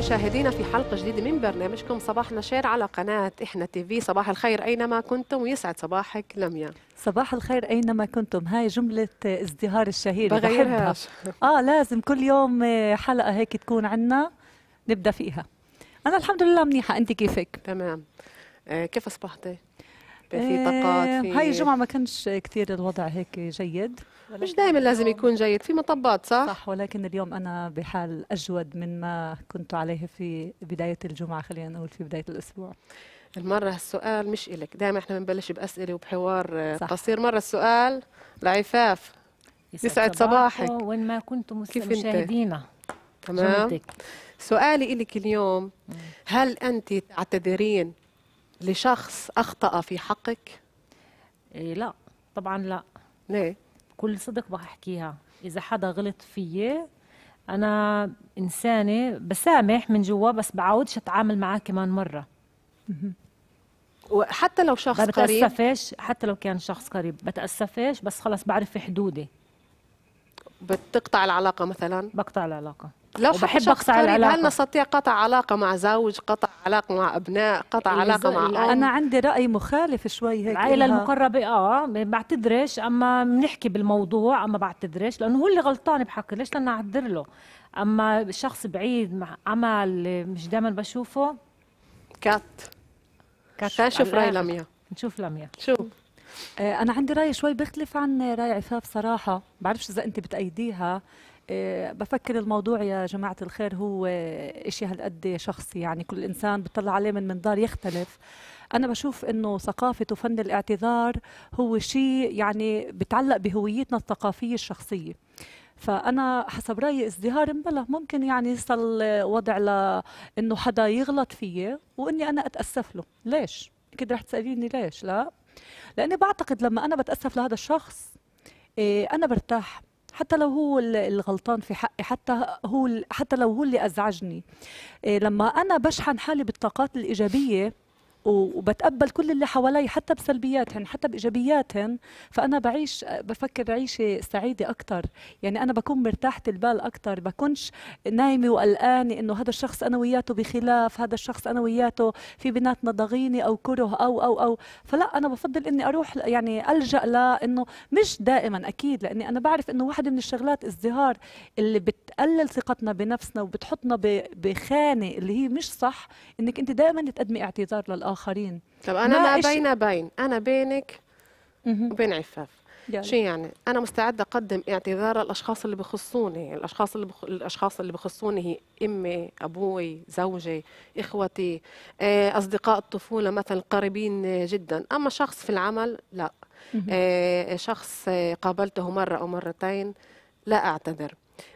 مشاهدينا في حلقة جديدة من برنامجكم صباحنا شير على قناة إحنا تيفي صباح الخير أينما كنتم ويسعد صباحك لميا صباح الخير اينما كنتم هاي جمله ازدهار الشهير بحبها اه لازم كل يوم آه، حلقه هيك تكون عنا نبدا فيها انا الحمد لله منيحه انت كيفك تمام آه كيف اصبحتي آه، في طاقات في هاي الجمعه ما كانش كثير الوضع هيك جيد مش دائما لازم يكون جيد في مطبات صح؟ صح ولكن اليوم أنا بحال أجود من ما كنت عليه في بداية الجمعة خلينا نقول في بداية الأسبوع المرة السؤال مش إلك دائما احنا بنبلش بأسئلة وبحوار آه، صح. قصير مرة السؤال لعفاف يسعد صباحك وين ما كنتم مشاهدينا تمام سؤالي إلك اليوم هل أنت تعتذرين لشخص أخطأ في حقك؟ إيه لا طبعا لا ليه؟ بكل صدق بحكيها اذا حدا غلط فيي انا انسانه بسامح من جوا بس بعودش اتعامل معاه كمان مره وحتى لو شخص قريب بتأسفش حتى لو كان شخص قريب بتأسفش بس خلص بعرف في حدودي بتقطع العلاقه مثلا بقطع العلاقه لو بحب اقطع العلاقه هل نستطيع قطع علاقه مع زوج قطع علاقه مع ابناء قطع علاقه مع أم؟ انا عندي راي مخالف شوي هيك العائله المقربه اه بعتذرش اما بنحكي بالموضوع اما بعتذرش لانه هو اللي غلطان بحقي ليش لانه اعذر له اما شخص بعيد مع عمل مش دائما بشوفه كات كات شوف راي لميا نشوف لميا شوف آه، انا عندي راي شوي بيختلف عن راي عفاف صراحه بعرفش اذا انت بتايديها آه، بفكر الموضوع يا جماعة الخير هو آه، إشي هالقد شخصي يعني كل إنسان بتطلع عليه من منظار يختلف أنا بشوف إنه ثقافة وفن الاعتذار هو شيء يعني بتعلق بهويتنا الثقافية الشخصية فانا حسب رايي ازدهار بلا ممكن يعني يصل وضع لانه حدا يغلط فيي واني انا اتاسف له ليش اكيد رح تساليني ليش لا لاني بعتقد لما انا بتاسف لهذا الشخص إيه، انا برتاح حتى لو هو الغلطان في حقي حتى هو حتى لو هو اللي ازعجني إيه، لما انا بشحن حالي بالطاقات الايجابيه وبتقبل كل اللي حوالي حتى بسلبياتهم حتى بايجابياتهم فانا بعيش بفكر عيشه سعيده اكثر يعني انا بكون مرتاحه البال اكثر بكونش نايمه وقلقانه انه هذا الشخص انا وياته بخلاف هذا الشخص انا وياته في بيناتنا ضغينه او كره او او او فلا انا بفضل اني اروح يعني الجا لانه مش دائما اكيد لاني انا بعرف انه واحده من الشغلات الزهار اللي بتقلل ثقتنا بنفسنا وبتحطنا بخانه اللي هي مش صح انك انت دائما تقدمي اعتذار للآخر الآخرين طب أنا ما إش... بين بين أنا بينك وبين عفاف يعني. شو يعني انا مستعده اقدم اعتذار للاشخاص اللي بخصوني الاشخاص اللي بخ... الاشخاص اللي بخصوني هي امي ابوي زوجي اخوتي آه، اصدقاء الطفوله مثلا قريبين جدا اما شخص في العمل لا آه، شخص قابلته مره او مرتين لا اعتذر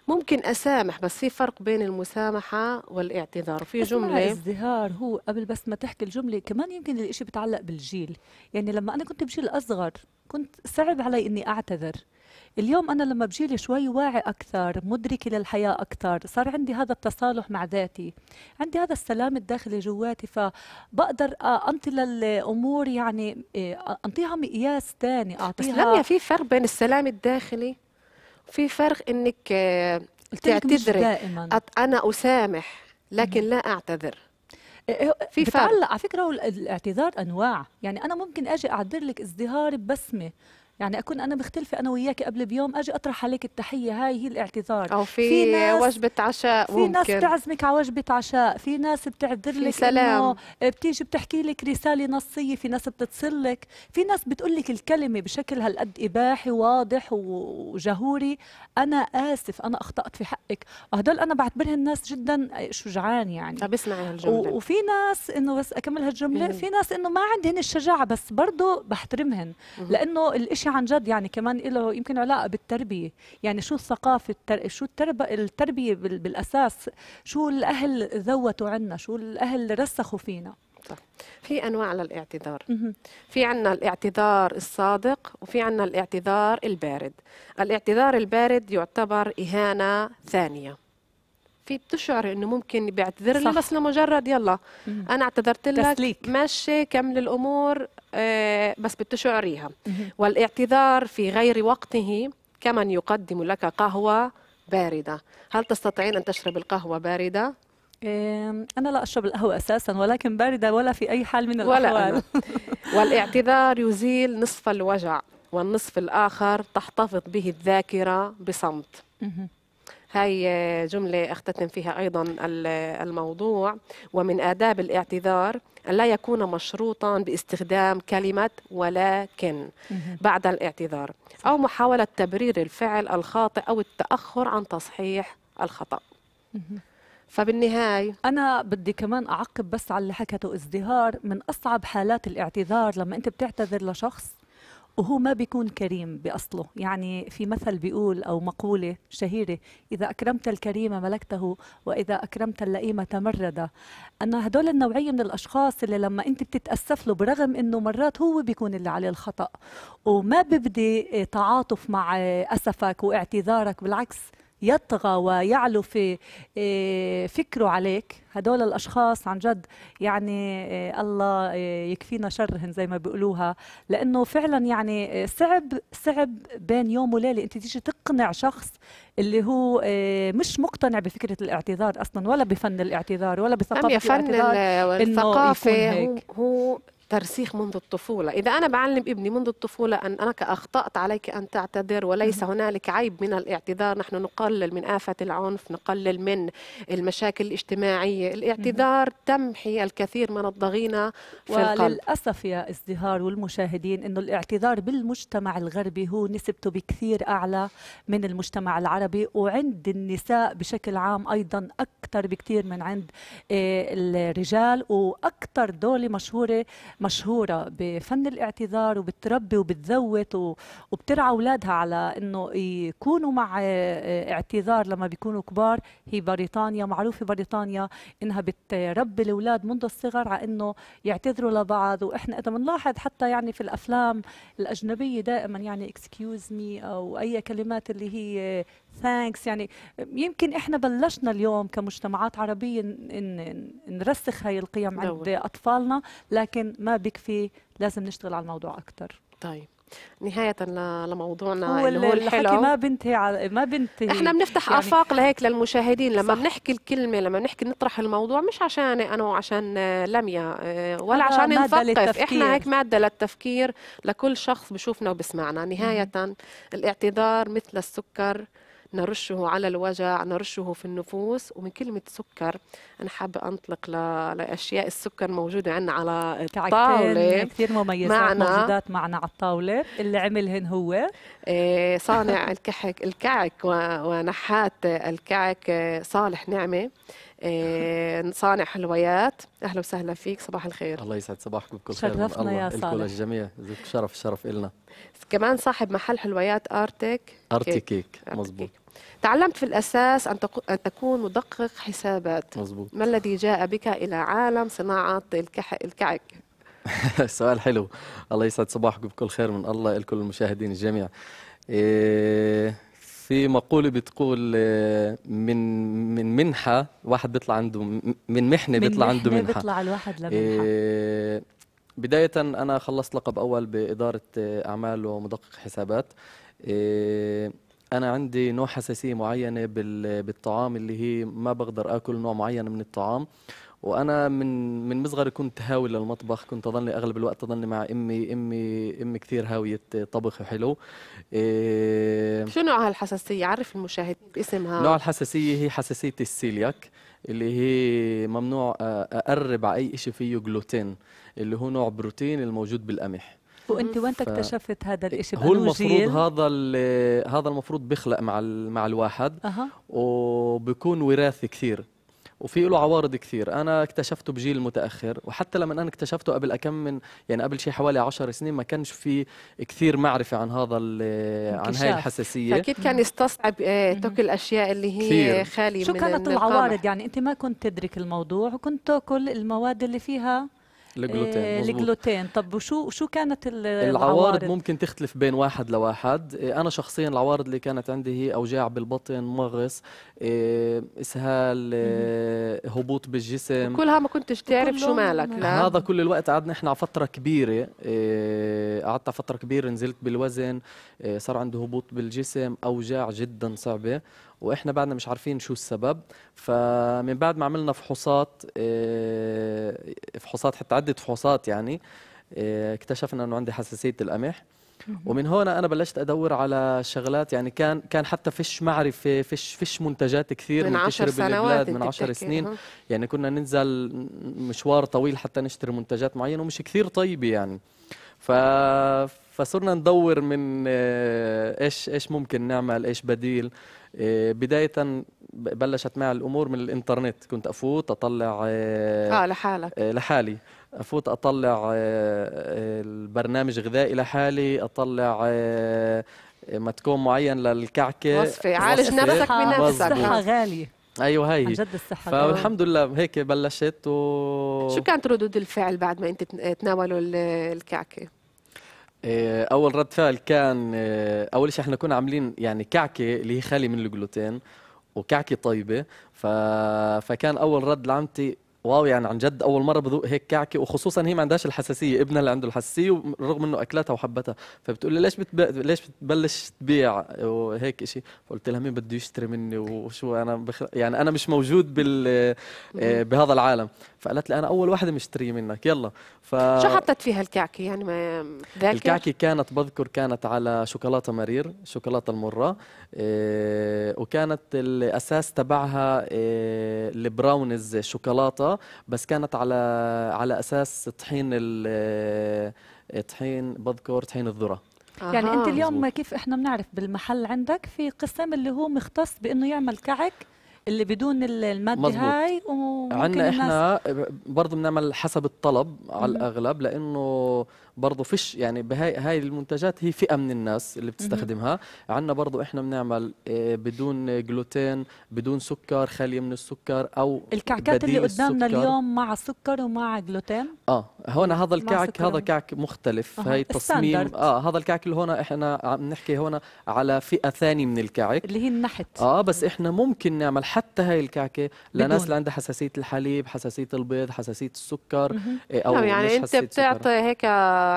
ممكن اسامح بس في فرق بين المسامحه والاعتذار في جمله الازدهار هو قبل بس ما تحكي الجمله كمان يمكن الإشي بتعلق بالجيل يعني لما انا كنت بجيل اصغر كنت صعب علي اني اعتذر اليوم انا لما بجيلي شوي واعي اكثر مدركه للحياه اكثر صار عندي هذا التصالح مع ذاتي عندي هذا السلام الداخلي جواتي فبقدر انطي للامور يعني إيه، انطيها مقياس ثاني اعطيها بس لم في فرق بين السلام الداخلي في فرق انك آه، تعتذري انا اسامح لكن لا اعتذر إيه، إيه، إيه، في فرق على فكره الاعتذار انواع يعني انا ممكن اجي اعتذر لك ازدهاري ببسمه يعني اكون انا مختلفه انا وياك قبل بيوم اجي اطرح عليك التحيه هاي هي الاعتذار او في, في ناس وجبه عشاء في ممكن. ناس بتعزمك على وجبه عشاء في ناس بتعذر لك سلام بتيجي بتحكي لك رساله نصيه في ناس بتتصل لك في ناس بتقول لك الكلمه بشكل هالقد اباحي واضح وجهوري انا اسف انا اخطات في حقك وهدول انا بعتبرهم الناس جدا شجعان يعني طب اسمعي هالجمله وفي ناس انه بس اكمل هالجمله في ناس انه ما عندهن الشجاعه بس برضه بحترمهن لانه الشيء إشي عن جد يعني كمان له يمكن علاقة بالتربية يعني شو الثقافة التر... شو التربة التربية بال... بالأساس شو الأهل ذوتوا عنا شو الأهل رسخوا فينا في انواع للاعتذار في عنا الاعتذار الصادق وفي عنا الاعتذار البارد الاعتذار البارد يعتبر اهانه ثانيه في بتشعر انه ممكن بيعتذر لي بس لمجرد يلا مم. انا اعتذرت لك تسليك. مشي كمل الامور آه بس بتشعريها مم. والاعتذار في غير وقته كمن يقدم لك قهوه بارده هل تستطيعين ان تشرب القهوه بارده أنا لا أشرب القهوة أساسا ولكن باردة ولا في أي حال من الأحوال ولا أنا. والاعتذار يزيل نصف الوجع والنصف الآخر تحتفظ به الذاكرة بصمت هاي جملة أختتم فيها أيضا الموضوع ومن آداب الاعتذار أن لا يكون مشروطا باستخدام كلمة ولكن بعد الاعتذار أو محاولة تبرير الفعل الخاطئ أو التأخر عن تصحيح الخطأ فبالنهاية أنا بدي كمان أعقب بس على اللي حكته ازدهار من أصعب حالات الاعتذار لما أنت بتعتذر لشخص وهو ما بيكون كريم بأصله يعني في مثل بيقول أو مقولة شهيرة إذا أكرمت الكريم ملكته وإذا أكرمت اللئيم تمرد أنا هدول النوعية من الأشخاص اللي لما أنت بتتأسف له برغم أنه مرات هو بيكون اللي عليه الخطأ وما ببدي تعاطف مع أسفك واعتذارك بالعكس يطغى ويعلو في آه، فكره عليك هدول الاشخاص عن جد يعني آه، الله آه، يكفينا شرهن زي ما بيقولوها لانه فعلا يعني صعب صعب بين يوم وليله انت تيجي تقنع شخص اللي هو مش مقتنع بفكره الاعتذار اصلا ولا بفن الاعتذار ولا بثقافه فن الاعتذار الثقافه هو ترسيخ منذ الطفولة إذا أنا بعلم ابني منذ الطفولة أن أنك أخطأت عليك أن تعتذر وليس هنالك عيب من الاعتذار نحن نقلل من آفة العنف نقلل من المشاكل الاجتماعية الاعتذار تمحي الكثير من الضغينة في وللأسف القلب وللأسف يا ازدهار والمشاهدين أنه الاعتذار بالمجتمع الغربي هو نسبته بكثير أعلى من المجتمع العربي وعند النساء بشكل عام أيضا أكثر بكثير من عند آه، الرجال وأكثر دولة مشهورة مشهوره بفن الاعتذار وبتربي وبتذوت وبترعى اولادها على انه يكونوا مع آه، اعتذار لما بيكونوا كبار هي بريطانيا معروفه بريطانيا انها بتربي الاولاد منذ الصغر على انه يعتذروا لبعض واحنا اذا بنلاحظ حتى يعني في الافلام الاجنبيه دائما يعني اكسكيوز مي او اي كلمات اللي هي ثانكس يعني يمكن احنا بلشنا اليوم كمجتمعات عربيه نرسخ هاي القيم عند اطفالنا لكن ما بكفي لازم نشتغل على الموضوع اكثر طيب نهاية لموضوعنا هو اللي هو الحلو ما بنتهي ما بنتهي احنا بنفتح يعني آفاق لهيك للمشاهدين لما صح. بنحكي الكلمة لما بنحكي نطرح الموضوع مش عشان أنا وعشان لميا آه، ولا عشان نثقف احنا هيك مادة للتفكير لكل شخص بشوفنا وبسمعنا نهاية الاعتذار مثل السكر نرشه على الوجع نرشه في النفوس ومن كلمة سكر أنا حابة أنطلق ل... لأشياء السكر موجودة عندنا على الطاولة كثير مميزات معنا موجودات معنا على الطاولة اللي عملهن هو إيه، صانع الكحك الكعك و... ونحات الكعك إيه، صالح نعمة إيه، صانع حلويات اهلا وسهلا فيك صباح الخير الله يسعد صباحكم بكل خير شرفنا يا صالح الكل الجميع شرف شرف إلنا كمان صاحب محل حلويات ارتك ارتي كيك, كيك. مزبوط تعلمت في الأساس أن, تقو... أن تكون مدقق حسابات مزبوط. ما الذي جاء بك إلى عالم صناعة الكح... الكعك؟ سؤال حلو الله يسعد صباحكم بكل خير من الله لكل المشاهدين الجميع إيه، في مقولة بتقول آه، من من منحة واحد بيطلع عنده من محنة بيطلع عنده منحة بيطلع الواحد لمنحة إيه، بداية أنا خلصت لقب أول بإدارة آه، أعمال ومدقق حسابات إيه، انا عندي نوع حساسيه معينه بالطعام اللي هي ما بقدر اكل نوع معين من الطعام وانا من من مصغري كنت هاوي للمطبخ كنت اظلني اغلب الوقت اظلني مع امي امي امي كثير هاويه طبخ حلو إيه شو نوع هالحساسيه عرف المشاهد باسمها نوع الحساسيه هي حساسيه السيلياك اللي هي ممنوع اقرب على اي شيء فيه جلوتين اللي هو نوع بروتين الموجود بالقمح وانت وانت اكتشفت هذا الشيء هو المفروض هذا هذا المفروض بيخلق مع مع الواحد أه. وبكون وراثي كثير وفي له عوارض كثير انا اكتشفته بجيل متاخر وحتى لما انا اكتشفته قبل أكم من يعني قبل شيء حوالي 10 سنين ما كانش في كثير معرفه عن هذا عن هاي الحساسيه اكيد كان يستصعب آه، تاكل اشياء اللي هي كثير. خاليه شو من كانت العوارض يعني انت ما كنت تدرك الموضوع وكنت تاكل المواد اللي فيها الجلوتين الجلوتين آه، طب وشو شو كانت العوارض, العوارض ممكن تختلف بين واحد لواحد آه، انا شخصيا العوارض اللي كانت عندي هي اوجاع بالبطن مغص آه، اسهال هبوط بالجسم كلها ما كنتش تعرف شو مالك لا. هذا كل الوقت قعدنا احنا على فتره كبيره قعدت على فتره كبيره نزلت بالوزن صار عندي هبوط بالجسم اوجاع جدا صعبه واحنا بعدنا مش عارفين شو السبب فمن بعد ما عملنا فحوصات آه، فحوصات حتى عده فحوصات يعني آه، اكتشفنا انه عندي حساسيه القمح ومن هون انا بلشت ادور على شغلات يعني كان كان حتى فيش معرفه فيش فيش منتجات كثير من عشر سنوات من عشر سنين يعني كنا ننزل مشوار طويل حتى نشتري منتجات معينه ومش كثير طيبه يعني ف فصرنا ندور من آه، ايش ايش ممكن نعمل ايش بديل آه، بدايه بلشت معي الامور من الانترنت كنت افوت اطلع اه, آه، لحالك آه، لحالي افوت اطلع البرنامج غذائي لحالي اطلع متكون معين للكعكه وصفه عالج نفسك بنفسك الصحه غاليه ايوه هي عن جد الصحه فالحمد لله هيك بلشت و شو كانت ردود الفعل بعد ما انت تناولوا الكعكه آه، اول رد فعل كان آه، اول شيء احنا كنا عاملين يعني كعكه اللي هي خاليه من الجلوتين وكعكه طيبه ف... فكان اول رد لعمتي واو يعني عن جد اول مره بذوق هيك كعكه وخصوصا هي ما عندهاش الحساسيه ابنها اللي عنده الحساسيه رغم انه اكلتها وحبتها فبتقول لي ليش بتب... ليش بتبلش تبيع وهيك شيء فقلت لها مين بده يشتري مني وشو انا بخ... يعني انا مش موجود بال آه، بهذا العالم فقالت لي انا اول واحده مشتريه منك يلا ف شو حطت فيها الكعكه يعني ما ذاكر الكعكه كانت بذكر كانت على شوكولاته مرير شوكولاته المره إيه وكانت الاساس تبعها إيه البراونز شوكولاته بس كانت على على اساس طحين إيه، طحين بذكر طحين الذره يعني انت آه. اليوم كيف احنا بنعرف بالمحل عندك في قسم اللي هو مختص بانه يعمل كعك اللي بدون الماده مزبوط. هاي وممكن عندنا احنا برضه بنعمل حسب الطلب على الاغلب لانه برضه فيش يعني بهاي هاي المنتجات هي فئه من الناس اللي بتستخدمها عندنا برضه احنا بنعمل آه، بدون جلوتين بدون سكر خاليه من السكر او الكعكات اللي قدامنا اليوم مع سكر ومع جلوتين اه هون هذا الكعك هذا كعك مختلف آه. هاي التصميم اه هذا الكعك اللي هون احنا عم نحكي هون على فئه ثانيه من الكعك اللي هي النحت اه بس احنا ممكن نعمل حتى هاي الكعكه لناس اللي عندها حساسيه الحليب حساسيه البيض حساسيه السكر آه او نعم، يعني مش انت بتعطي هيك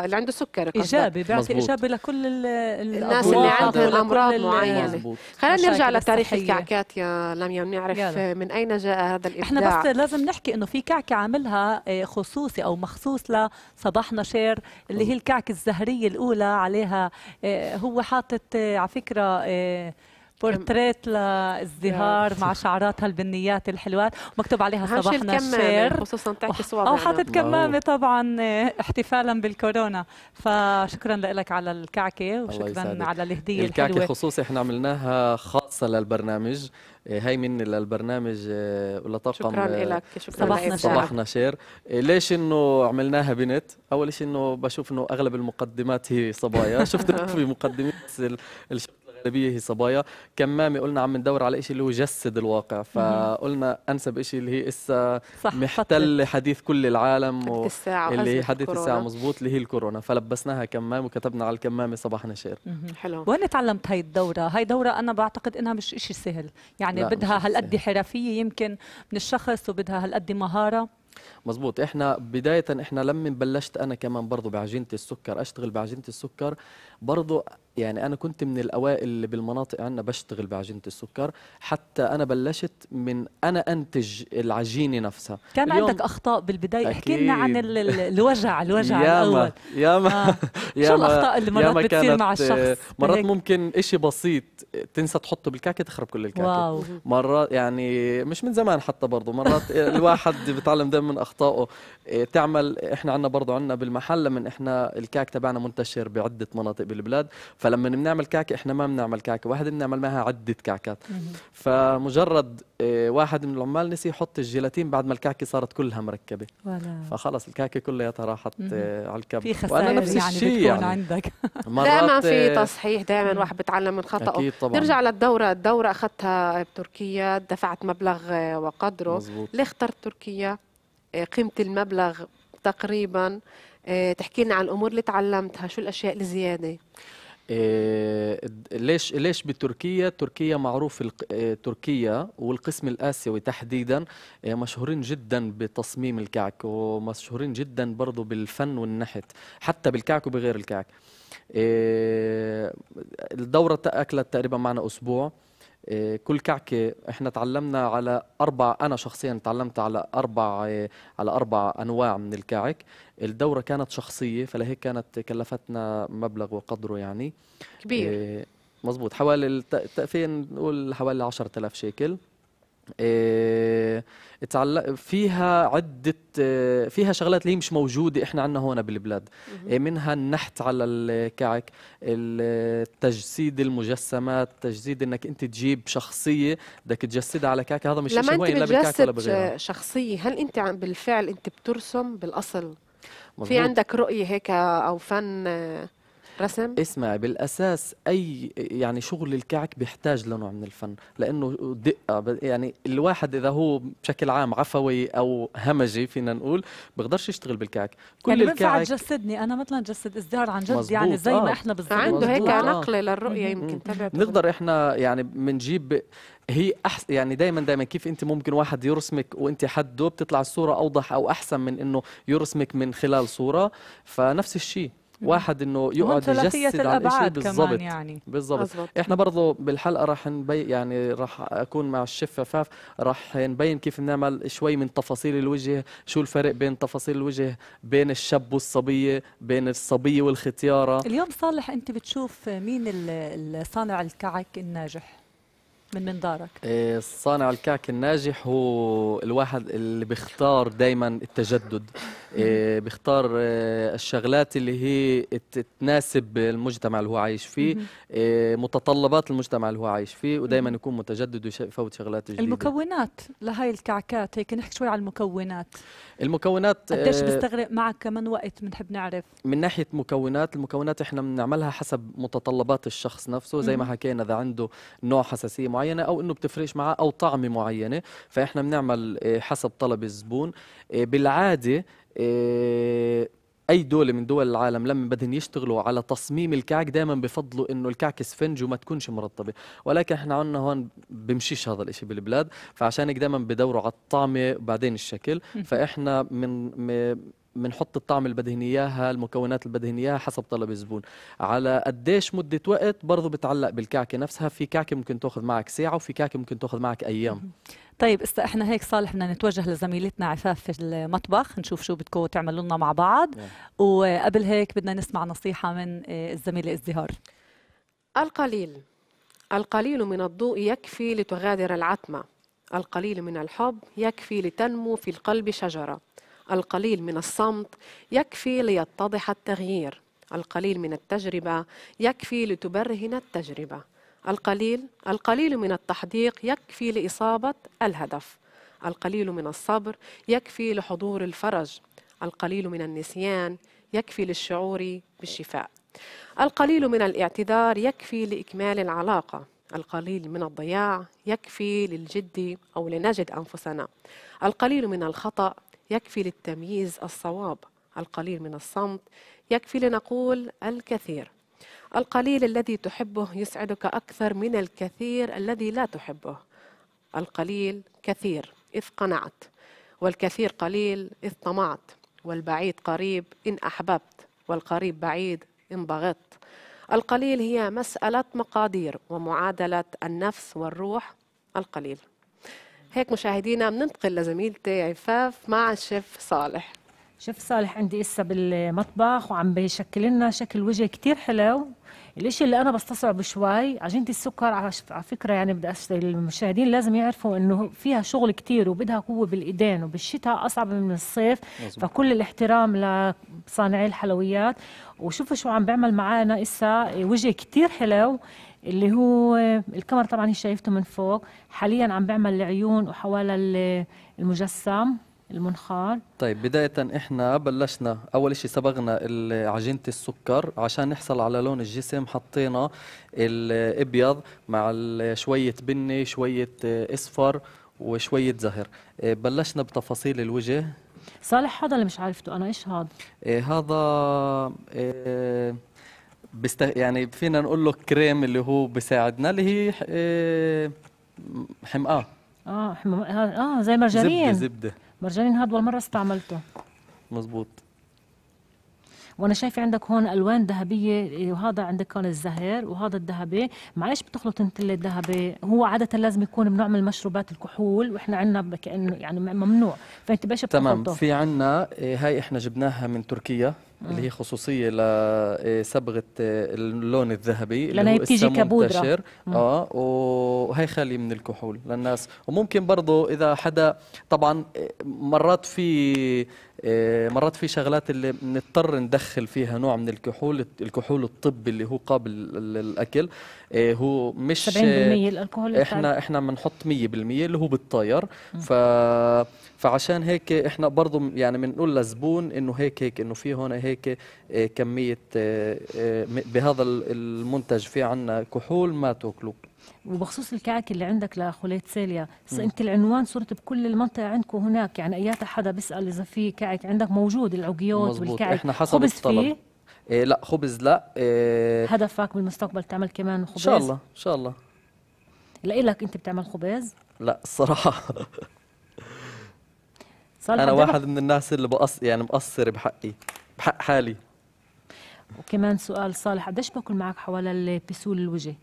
اللي عنده سكر ايجابي بيعطي ايجابي لكل الناس اللي عندها امراض معينه خلينا نرجع لتاريخ الكعكات يا لميا نعم، بنعرف من اين جاء هذا الابداع احنا بس لازم نحكي انه في كعكه عاملها آه، خصوصي او مخصوص لصباحنا شير اللي هي الكعكه الزهريه الاولى عليها آه، هو حاطط آه، على فكره بورتريت لازدهار مع شعراتها البنيات الحلوات مكتوب عليها صباحنا الشير خصوصا تعكس صور او حاطط كمامه طبعا آه، احتفالا بالكورونا فشكرا لك على الكعكه وشكرا على الهديه الكعكة الحلوه خصوصي احنا عملناها خاصه للبرنامج آه، هاي مني للبرنامج آه، ولطاقم شكرا لك شكرا صباحنا شير صباحنا شير ليش انه عملناها بنت اول شيء انه بشوف انه اغلب المقدمات هي صبايا شفت في مقدمه الشباب الغالبيه هي صبايا كمامه قلنا عم ندور على شيء اللي هو جسد الواقع فقلنا انسب شيء اللي هي اسا محتله حديث كل العالم و... الساعة اللي هي حديث الساعه مزبوط اللي هي الكورونا فلبسناها كمام وكتبنا على الكمامه صباح نشير حلو وين تعلمت هاي الدوره هاي دوره انا بعتقد انها مش شيء سهل يعني بدها هالقد حرفيه يمكن من الشخص وبدها هالقد مهاره مزبوط احنا بدايه احنا لما بلشت انا كمان برضه بعجينه السكر اشتغل بعجينه السكر برضه يعني انا كنت من الاوائل اللي بالمناطق عندنا بشتغل بعجينه السكر حتى انا بلشت من انا انتج العجينه نفسها كان عندك اخطاء بالبدايه احكي لنا عن الوجع الوجع يا الاول ما آه. ياما شو الاخطاء اللي مرات بتصير مع آه، الشخص مرات ممكن إشي بسيط تنسى تحطه بالكعكه تخرب كل الكعكه واو. مرات يعني مش من زمان حتى برضه مرات الواحد بتعلم دائما من اخطائه آه، تعمل احنا عندنا برضه عندنا بالمحل من احنا الكعك تبعنا منتشر بعده مناطق بالبلاد فلما بنعمل كعكه احنا ما بنعمل كعكه واحده بنعمل معها عده كعكات فمجرد آه، واحد من العمال نسي يحط الجيلاتين بعد ما الكعكه صارت كلها مركبه فخلص الكعكه كلها راحت آه، على الكب في خسائر وانا نفس يعني الشيء يعني عندك دائما في آه، تصحيح دائما واحد بتعلم من خطأه اكيد طبعا نرجع للدوره الدوره اخذتها بتركيا دفعت مبلغ وقدره مزبوط. ليه اخترت تركيا قيمه المبلغ تقريبا آه، تحكي لنا عن الامور اللي تعلمتها شو الاشياء الزياده آه، ليش ليش بتركيا تركيا معروف آه، تركيا والقسم الاسيوي تحديدا مشهورين جدا بتصميم الكعك ومشهورين جدا برضه بالفن والنحت حتى بالكعك وبغير الكعك الدوره اكلت تقريبا معنا اسبوع آه، كل كعكه احنا تعلمنا على اربع انا شخصيا تعلمت على اربع آه، على اربع انواع من الكعك الدوره كانت شخصيه فلهيك كانت كلفتنا مبلغ وقدره يعني كبير آه، مزبوط حوالي التقفين نقول حوالي عشرة آلاف شيكل إيه، اتعلق فيها عدة إيه، فيها شغلات اللي هي مش موجودة احنا عندنا هون بالبلاد إيه، منها النحت على الكعك التجسيد المجسمات تجسيد انك انت تجيب شخصية بدك تجسدها على كعك هذا مش لما شيء انت بتجسد شخصية هل انت بالفعل انت بترسم بالاصل مزبوط. في عندك رؤية هيك او فن رسم اسمع بالاساس اي يعني شغل الكعك بيحتاج لنوع من الفن لانه دقه يعني الواحد اذا هو بشكل عام عفوي او همجي فينا نقول بقدرش يشتغل بالكعك كل يعني الكعك تجسدني انا مثلا جسد ازدهار عن جد يعني زي آه. ما احنا بالضبط عنده هيك آه. نقله آه. للرؤيه يمكن تبعت نقدر احنا يعني بنجيب هي أحس يعني دائما دائما كيف انت ممكن واحد يرسمك وانت حده بتطلع الصوره اوضح او احسن من انه يرسمك من خلال صوره فنفس الشيء يعني. واحد انه يقعد يجسد على الشيء بالضبط يعني بالضبط احنا برضه بالحلقه راح نبي يعني راح اكون مع الشيف فاف راح نبين كيف بنعمل شوي من تفاصيل الوجه شو الفرق بين تفاصيل الوجه بين الشاب والصبيه بين الصبيه والختياره اليوم صالح انت بتشوف مين صانع الكعك الناجح من منظارك إيه، صانع الكعك الناجح هو الواحد اللي بيختار دايما التجدد إيه، بيختار إيه، الشغلات اللي هي تناسب المجتمع اللي هو عايش فيه متطلبات المجتمع اللي هو عايش فيه ودايما يكون متجدد ويفوت شغلات جديده المكونات لهي الكعكات هيك نحكي شوي عن المكونات المكونات قديش بيستغرق معك كمان وقت بنحب نعرف من ناحيه مكونات المكونات احنا بنعملها حسب متطلبات الشخص نفسه زي ما حكينا اذا عنده نوع حساسيه معينه او انه بتفرقش معاه او طعمه معينه فاحنا بنعمل آه، حسب طلب الزبون آه، بالعاده آه، اي دوله من دول العالم لما بدهم يشتغلوا على تصميم الكعك دائما بفضلوا انه الكعك اسفنج وما تكونش مرطبه ولكن احنا عندنا هون بمشيش هذا الاشي بالبلاد فعشان هيك دائما بدوروا على الطعمه بعدين الشكل فاحنا من بنحط الطعم اللي بدهن اياها المكونات اللي بدهن اياها حسب طلب الزبون على قديش مده وقت برضه بتعلق بالكعكه نفسها في كعكه ممكن تاخذ معك ساعه وفي كعكه ممكن تاخذ معك ايام طيب اسا احنا هيك صالح بدنا نتوجه لزميلتنا عفاف في المطبخ نشوف شو بدكم تعملوا لنا مع بعض نعم. وقبل هيك بدنا نسمع نصيحه من آه، الزميله ازدهار القليل القليل من الضوء يكفي لتغادر العتمه القليل من الحب يكفي لتنمو في القلب شجره القليل من الصمت يكفي ليتضح التغيير القليل من التجربة يكفي لتبرهن التجربة القليل القليل من التحديق يكفي لإصابة الهدف القليل من الصبر يكفي لحضور الفرج القليل من النسيان يكفي للشعور بالشفاء القليل من الاعتذار يكفي لإكمال العلاقة القليل من الضياع يكفي للجد أو لنجد أنفسنا القليل من الخطأ يكفي للتمييز الصواب القليل من الصمت يكفي لنقول الكثير القليل الذي تحبه يسعدك أكثر من الكثير الذي لا تحبه القليل كثير إذ قنعت والكثير قليل إذ طمعت والبعيد قريب إن أحببت والقريب بعيد إن بغضت القليل هي مسألة مقادير ومعادلة النفس والروح القليل هيك مشاهدينا بننتقل لزميلتي عفاف مع الشيف صالح شيف صالح عندي إسا بالمطبخ وعم بيشكل لنا شكل وجه كثير حلو الإشي اللي أنا بستصعبه شوي عجينة السكر على فكرة يعني بدي المشاهدين لازم يعرفوا إنه فيها شغل كثير وبدها قوة بالإيدين وبالشتاء أصعب من الصيف مزبوط. فكل الاحترام لصانعي الحلويات وشوفوا شو عم بيعمل معنا إسا وجه كثير حلو اللي هو الكاميرا طبعا هي شايفته من فوق حاليا عم بعمل العيون وحوالى المجسم المنخار طيب بداية احنا بلشنا اول شيء صبغنا عجينة السكر عشان نحصل على لون الجسم حطينا الابيض مع شوية بني شوية اصفر وشوية زهر إيه، بلشنا بتفاصيل الوجه صالح هذا اللي مش عرفته انا ايش هذا؟ إيه، هذا إيه، بست... يعني فينا نقول له كريم اللي هو بيساعدنا اللي هي حمقاه اه حمقاه آه،, آه،, اه زي مرجانين زبده زبده مرجانين هذا اول مره استعملته مزبوط وانا شايفه عندك هون الوان ذهبيه إيه، وهذا عندك كان الزهر وهذا الذهبي معلش بتخلط انت الذهبي هو عاده لازم يكون بنوع من المشروبات الكحول واحنا عندنا كانه يعني ممنوع فانت بايش بتخلطه تمام في عندنا إيه، هاي احنا جبناها من تركيا آه. اللي هي خصوصيه لصبغه آه، آه، اللون الذهبي لانها بتيجي كبودره اه وهي خالية من الكحول للناس وممكن برضه اذا حدا طبعا مرات في آه، مرات في شغلات اللي بنضطر ندخل فيها نوع من الكحول الكحول الطبي اللي هو قابل للاكل آه، هو مش 70% الكحول احنا احنا بنحط 100% اللي هو بالطاير ف فعشان هيك احنا برضه يعني بنقول للزبون انه هيك هيك انه في هون هيك آه، كميه بهذا المنتج في عندنا كحول ما تاكلوا وبخصوص الكعك اللي عندك لخوليت سيليا انت العنوان صرت بكل المنطقه عندكم هناك يعني ايات حدا بيسال اذا في كعك عندك موجود العقيوت والكعك والكعك احنا حسب خبز الطلب فيه؟ إيه لا خبز لا إيه هدفك بالمستقبل تعمل كمان خبز ان شاء الله ان شاء الله لإلك إيه انت بتعمل خبز لا الصراحه صالح انا واحد من الناس اللي بقص يعني مقصر بحقي بحق حالي وكمان سؤال صالح قديش باكل معك حوالي البسول الوجه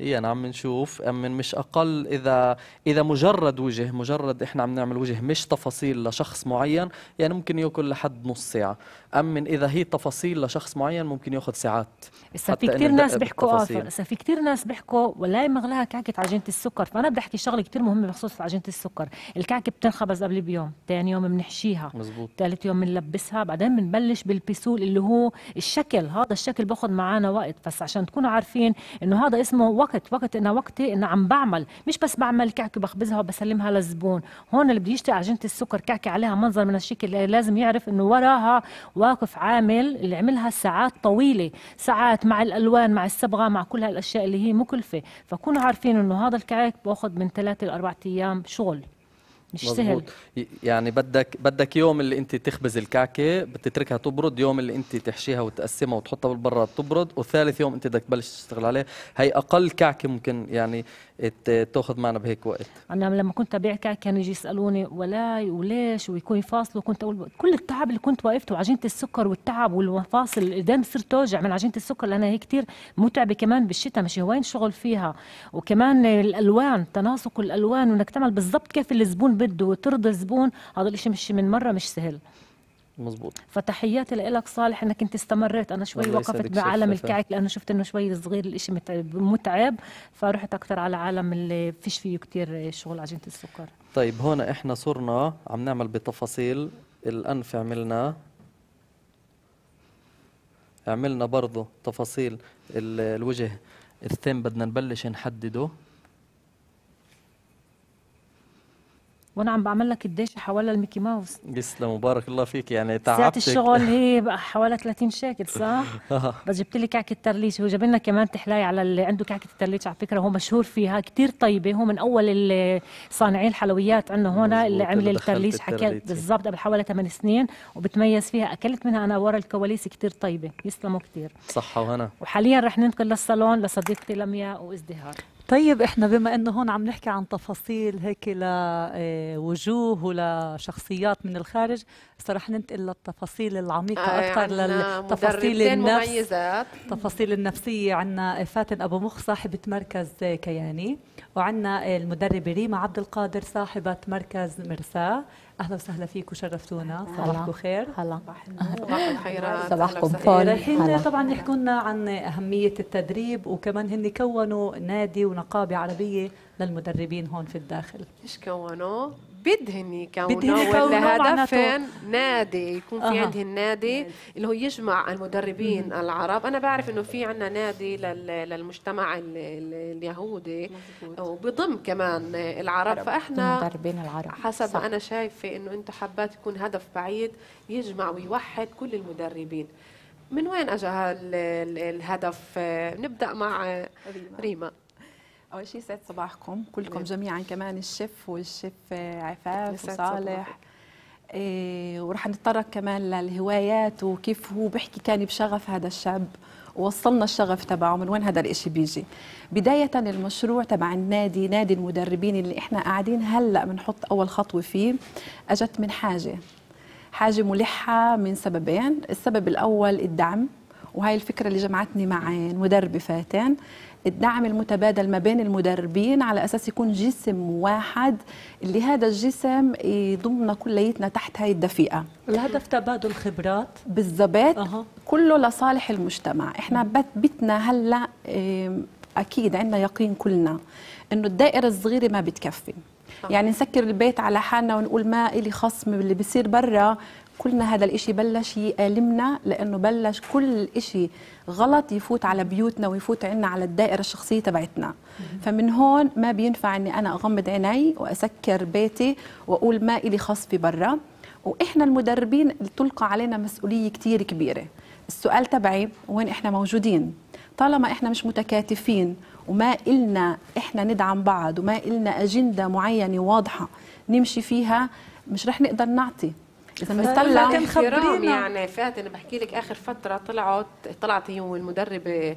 يعني عم نشوف من مش اقل اذا اذا مجرد وجه مجرد احنا عم نعمل وجه مش تفاصيل لشخص معين يعني ممكن ياكل لحد نص ساعه من اذا هي تفاصيل لشخص معين ممكن ياخذ ساعات هسه في كثير ناس بيحكوا اه في كثير ناس بيحكوا ولا مغلاها كعكه عجينه السكر فانا بدي احكي شغله كثير مهمه بخصوص عجينه السكر الكعكه بتنخبز قبل بيوم ثاني يوم بنحشيها مزبوط ثالث يوم بنلبسها بعدين بنبلش بالبسول اللي هو الشكل هذا الشكل باخذ معنا وقت بس عشان تكونوا عارفين انه هذا اسمه همه وقت وقت انا وقتي انا عم بعمل مش بس بعمل كعكه بخبزها وبسلمها للزبون هون اللي بده يشتري عجينه السكر كعكه عليها منظر من الشكل لازم يعرف انه وراها واقف عامل اللي عملها ساعات طويله ساعات مع الالوان مع الصبغه مع كل هالاشياء اللي هي مكلفه فكونوا عارفين انه هذا الكعك باخذ من ثلاثه لاربع ايام شغل مش مزبوط. سهل يعني بدك بدك يوم اللي انت تخبز الكعكه بتتركها تبرد يوم اللي انت تحشيها وتقسمها وتحطها بالبراد تبرد وثالث يوم انت بدك تبلش تشتغل عليها هي اقل كعكه ممكن يعني تاخذ معنا بهيك وقت انا لما كنت ابيع كانوا يجي يسالوني ولاي وليش ويكون يفاصلوا كنت اقول كل التعب اللي كنت وقفته وعجينه السكر والتعب والمفاصل الايدين صرت توجع من عجينه السكر لانها هي كثير متعبه كمان بالشتاء مش وين شغل فيها وكمان الالوان تناسق الالوان وانك تعمل بالضبط كيف الزبون بده وترضي الزبون هذا الشيء مش من مره مش سهل مزبوط فتحياتي لك صالح انك انت استمريت انا شوي وقفت بعالم الكعك لانه شفت انه شوي صغير الاشي متعب فرحت اكثر على عالم اللي فيش فيه كثير شغل عجينه السكر طيب هون احنا صرنا عم نعمل بتفاصيل الانف عملناه عملنا برضه تفاصيل الوجه الثين بدنا نبلش نحدده وانا عم بعمل لك الداشه حوالي الميكي ماوس يسلم مبارك الله فيك يعني تعبتك ساعه الشغل هي بقى حوالي 30 شاكل صح؟ بس جبت لي كعكه ترليش وجاب لنا كمان تحلاي على اللي عنده كعكه الترليش على فكره هو مشهور فيها كثير طيبه هو من اول صانعي الحلويات عندنا هون اللي عمل الترليش حكى بالضبط قبل حوالي 8 سنين وبتميز فيها اكلت منها انا ورا الكواليس كثير طيبه يسلموا كثير صحه وهنا وحاليا رح ننقل للصالون لصديقتي لمياء وازدهار طيب احنا بما انه هون عم نحكي عن تفاصيل هيك لوجوه آه، ولشخصيات من الخارج بس رح ننتقل للتفاصيل العميقه آه، اكثر للتفاصيل النفس تفاصيل النفسيه عندنا فاتن ابو مخ صاحبه مركز كياني وعندنا المدربه ريما عبد القادر صاحبه مركز مرساه اهلا وسهلا فيك وشرفتونا صباحكم خير هلا صباحكم خير صباحكم فل طبعا يحكوا لنا عن اهميه التدريب وكمان هن كونوا نادي ونقابه عربيه للمدربين هون في الداخل ايش كونوا بدهن يكونوا ولا هدفين نادي يكون في أه. نادي اللي هو يجمع المدربين مم. العرب انا بعرف انه في عندنا نادي للمجتمع اليهودي وبضم كمان العرب عرب. فاحنا المدربين العرب حسب صح. انا شايفه انه انتم حابات يكون هدف بعيد يجمع ويوحد كل المدربين من وين اجى الهدف نبدا مع ريما, ريما. اول شيء سعد صباحكم كلكم جميعا كمان الشيف والشيف عفاف وصالح إيه ورح نتطرق كمان للهوايات وكيف هو بحكي كان بشغف هذا الشاب ووصلنا الشغف تبعه من وين هذا الإشي بيجي بداية المشروع تبع النادي نادي المدربين اللي إحنا قاعدين هلأ بنحط أول خطوة فيه أجت من حاجة حاجة ملحة من سببين السبب الأول الدعم وهي الفكرة اللي جمعتني مع مدربة فاتن الدعم المتبادل ما بين المدربين على اساس يكون جسم واحد اللي هذا الجسم يضمنا كليتنا تحت هاي الدفيئه الهدف تبادل خبرات بالضبط أه. كله لصالح المجتمع احنا بتنا هلا اكيد عندنا يقين كلنا انه الدائره الصغيره ما بتكفي يعني نسكر البيت على حالنا ونقول ما إلي خصم اللي بيصير برا كلنا هذا الإشي بلش يألمنا لأنه بلش كل إشي غلط يفوت على بيوتنا ويفوت عنا على الدائرة الشخصية تبعتنا فمن هون ما بينفع أني أنا أغمض عيني وأسكر بيتي وأقول ما إلي خاص في برا وإحنا المدربين تلقى علينا مسؤولية كتير كبيرة السؤال تبعي وين إحنا موجودين طالما إحنا مش متكاتفين وما إلنا إحنا ندعم بعض وما إلنا أجندة معينة واضحة نمشي فيها مش رح نقدر نعطي لازم نطلع كان خبرينا يعني فات انا بحكي لك اخر فتره طلعت طلعت هي والمدربه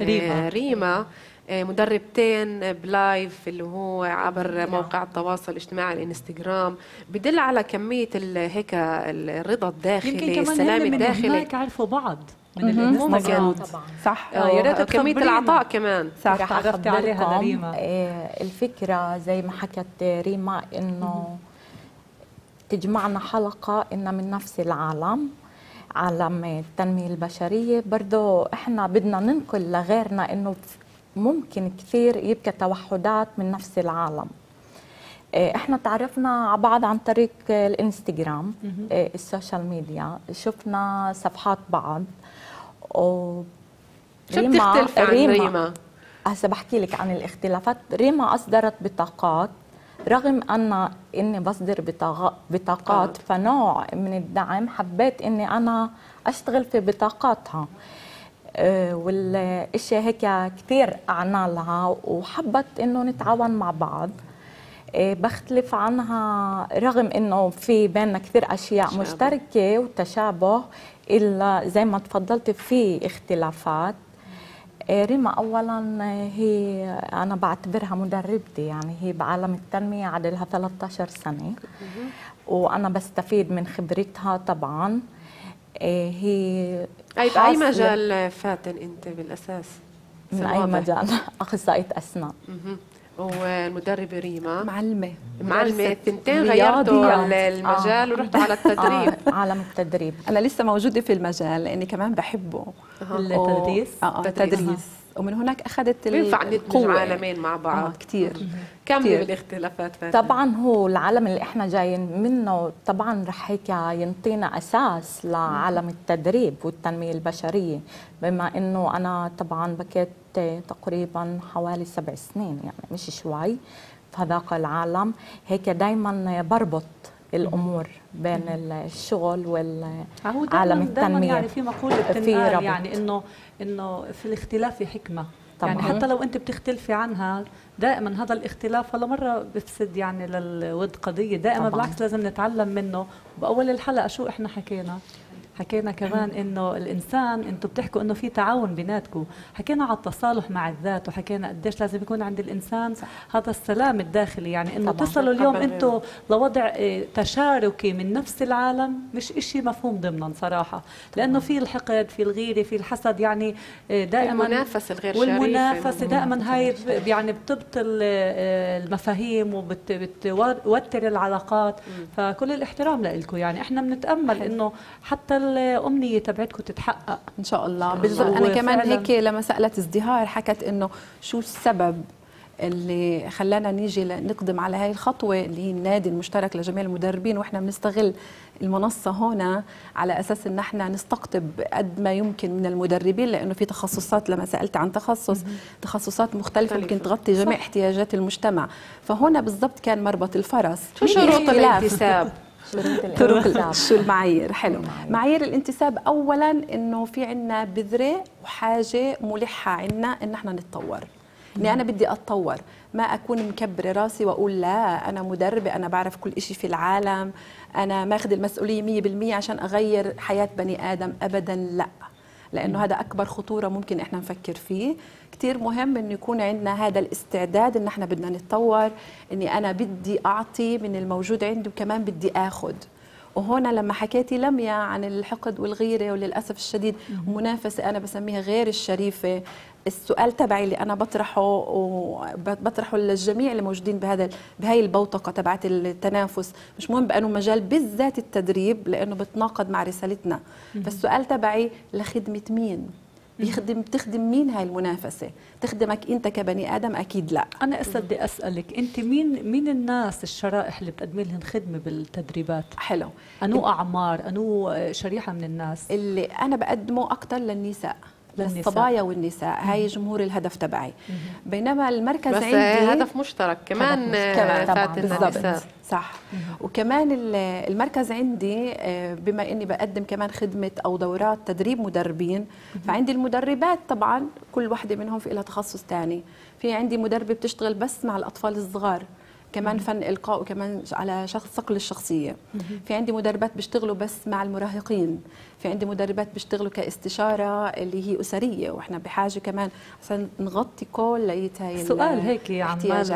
آه، ريما ريما آه، مدربتين بلايف اللي هو عبر موقع التواصل الاجتماعي الانستغرام بدل على كميه هيك الرضا الداخلي يمكن كمان السلام الداخلي يمكن كمان عرفوا بعض من الانستغرام طبعا صح آه يا ريت كميه العطاء كمان صح عرفتي عليها ريما آه، الفكره زي ما حكت ريما انه تجمعنا حلقة إن من نفس العالم عالم التنمية البشرية برضو إحنا بدنا ننقل لغيرنا إنه ممكن كثير يبقى توحدات من نفس العالم إيه، احنا تعرفنا على بعض عن طريق الانستغرام إيه، السوشيال ميديا شفنا صفحات بعض و شو بتختلف عن ريما؟ هسه بحكي لك عن الاختلافات ريما اصدرت بطاقات رغم أن إني بصدر بطاقات آه. فنوع من الدعم حبيت إني أنا أشتغل في بطاقاتها آه، والاشياء هيك كثير أعنا لها وحبت إنه نتعاون مع بعض آه، بختلف عنها رغم انه في بيننا كثير اشياء شابه. مشتركه وتشابه الا زي ما تفضلت في اختلافات ريما اولا هي انا بعتبرها مدربتي يعني هي بعالم التنميه عدلها 13 سنه وانا بستفيد من خبرتها طبعا إيه، هي اي باي مجال فاتن انت بالاساس من اي مجال اخصائيه اسنان والمدربه ريما معلمه معلمه الثنتين غيرتوا آه. المجال آه. ورحتوا على التدريب آه. عالم التدريب انا لسه موجوده في المجال لاني كمان بحبه التدريس اه, آه، التدريس ومن هناك اخذت بينفع ندمج عالمين مع بعض آه كثير كم الاختلافات فاتن. طبعا هو العالم اللي احنا جايين منه طبعا رح هيك ينطينا اساس لعالم التدريب والتنميه البشريه بما انه انا طبعا بكيت حتى تقريبا حوالي سبع سنين يعني مش شوي في هذاك العالم هيك دايما بربط الامور بين الشغل والعالم التنميه يعني في مقوله بتنقال يعني انه انه في الاختلاف حكمه طبعا. يعني حتى لو انت بتختلفي عنها دائما هذا الاختلاف ولا مره بفسد يعني للود قضيه دائما طبعا. بالعكس لازم نتعلم منه باول الحلقه شو احنا حكينا حكينا كمان انه الانسان انتم بتحكوا انه في تعاون بيناتكم حكينا على التصالح مع الذات وحكينا قديش لازم يكون عند الانسان هذا السلام الداخلي يعني انه تصلوا اليوم انتم لوضع آه، تشاركي من نفس العالم مش إشي مفهوم ضمنا صراحه لانه في الحقد في الغيره في الحسد يعني آه، دائما المنافسه الغير شريفه والمنافسه دائما هاي يعني بتبطل آه، المفاهيم وبتوتر العلاقات فكل الاحترام لكم يعني احنا بنتامل انه حتى الامنيه تبعتكم تتحقق ان شاء الله بالضبط انا كمان هيك لما سالت ازدهار حكت انه شو السبب اللي خلانا نيجي نقدم على هاي الخطوة اللي هي النادي المشترك لجميع المدربين وإحنا بنستغل المنصة هنا على أساس إن إحنا نستقطب قد ما يمكن من المدربين لأنه في تخصصات لما سألت عن تخصص تخصصات مختلفة ممكن تغطي جميع احتياجات المجتمع فهنا بالضبط كان مربط الفرس شو شروط الانتساب طرق شو المعايير حلو معايير الانتساب اولا انه في عنا بذره وحاجه ملحه عنا ان احنا نتطور اني يعني انا بدي اتطور ما اكون مكبره راسي واقول لا انا مدربه انا بعرف كل شيء في العالم انا ماخذ المسؤوليه 100% عشان اغير حياه بني ادم ابدا لا لانه هذا اكبر خطوره ممكن احنا نفكر فيه كثير مهم انه يكون عندنا هذا الاستعداد ان احنا بدنا نتطور اني انا بدي اعطي من الموجود عندي وكمان بدي اخذ وهنا لما حكيتي لميا عن الحقد والغيره وللاسف الشديد منافسه انا بسميها غير الشريفه السؤال تبعي اللي انا بطرحه وبطرحه للجميع اللي موجودين بهذا بهي البوتقه تبعت التنافس مش مهم بانه مجال بالذات التدريب لانه بتناقض مع رسالتنا فالسؤال تبعي لخدمه مين بيخدم بتخدم مين هاي المنافسه بتخدمك انت كبني ادم اكيد لا انا هسه بدي اسالك انت مين مين الناس الشرائح اللي بتقدمي لهم خدمه بالتدريبات حلو انو اعمار انو شريحه من الناس اللي انا بقدمه اكثر للنساء للصبايا والنساء هاي جمهور الهدف تبعي بينما المركز بس عندي هدف مشترك كمان كمان النساء بالضبط صح وكمان المركز عندي آه، بما اني بقدم كمان خدمه او دورات تدريب مدربين فعندي المدربات طبعا كل وحده منهم في لها تخصص ثاني في عندي مدربه بتشتغل بس مع الاطفال الصغار كمان فن القاء وكمان على شخص صقل الشخصيه في عندي مدربات بيشتغلوا بس مع المراهقين في عندي مدربات بيشتغلوا كاستشاره اللي هي اسريه واحنا بحاجه كمان عشان نغطي كل هاي سؤال هيك يا عمال